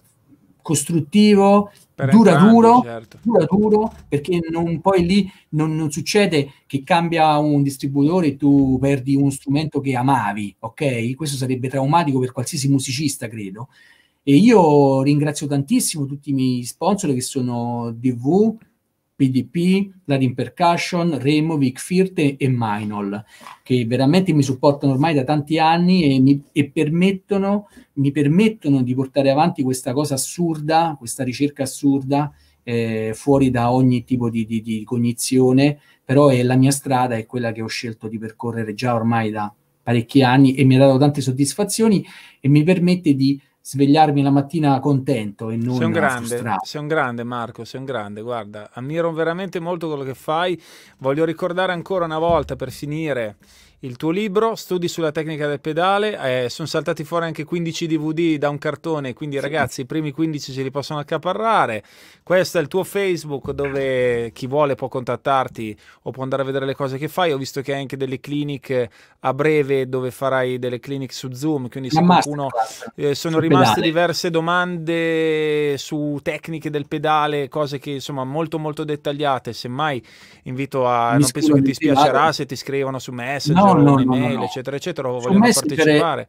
costruttivo, duraturo, certo. duraturo, perché non, poi lì non, non, succede che cambia un distributore e tu perdi uno strumento che amavi, ok? Questo sarebbe traumatico per qualsiasi musicista, credo. E io ringrazio tantissimo tutti i miei sponsor che sono DV, BDP, la Rimpercussion, Removic, Firte e Minol, che veramente mi supportano ormai da tanti anni e, mi, e permettono, mi permettono di portare avanti questa cosa assurda, questa ricerca assurda, eh, fuori da ogni tipo di, di, di, cognizione, però è la mia strada, è quella che ho scelto di percorrere già ormai da parecchi anni e mi ha dato tante soddisfazioni e mi permette di svegliarmi la mattina contento e non sei un grande, frustrato. Sei un grande Marco, sei un grande, guarda, ammiro veramente molto quello che fai. Voglio ricordare ancora una volta per finire il tuo libro, studi sulla tecnica del pedale, eh, sono saltati fuori anche 15 DVD da un cartone, quindi sì. ragazzi i primi 15 ce li possono accaparrare. Questo è il tuo Facebook dove chi vuole può contattarti o può andare a vedere le cose che fai. Ho visto che hai anche delle clinic eh, a breve dove farai delle clinic su Zoom, quindi se qualcuno eh, sono sul rimaste pedale. diverse domande su tecniche del pedale, cose che insomma molto molto dettagliate, semmai invito a Mi non penso che ti spiacerà se ti scrivono su Messenger. No, no, no, email, no, eccetera, eccetera, vogliamo partecipare.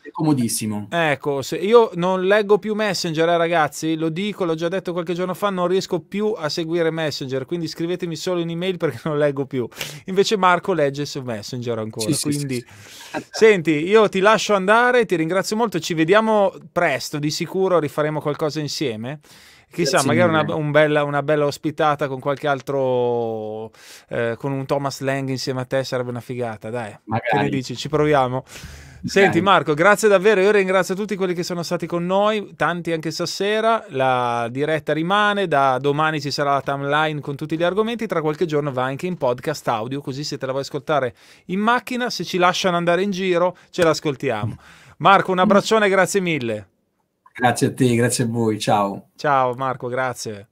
È comodissimo. Ecco, se io non leggo più Messenger, eh, ragazzi, lo dico, l'ho già detto qualche giorno fa, non riesco più a seguire Messenger, quindi scrivetemi solo in email perché <laughs> non leggo più. Invece Marco legge su Messenger ancora, sì, quindi... Sì, sì, <laughs> Senti, io ti lascio andare, ti ringrazio molto, ci vediamo presto, di sicuro rifaremo qualcosa insieme. Chissà, magari una, un bella, una, bella, ospitata con qualche altro, eh, con un Thomas Lang insieme a te sarebbe una figata, dai. Magari. Che ne dici? Ci proviamo. Senti Marco, grazie davvero, io ringrazio tutti quelli che sono stati con noi, tanti anche stasera, la diretta rimane, da domani ci sarà la timeline con tutti gli argomenti, tra qualche giorno va anche in podcast audio, così se te la vuoi ascoltare in macchina, se ci lasciano andare in giro, ce l'ascoltiamo. Marco, un abbraccione, grazie mille. Grazie a te, grazie a voi, ciao. Ciao Marco, grazie.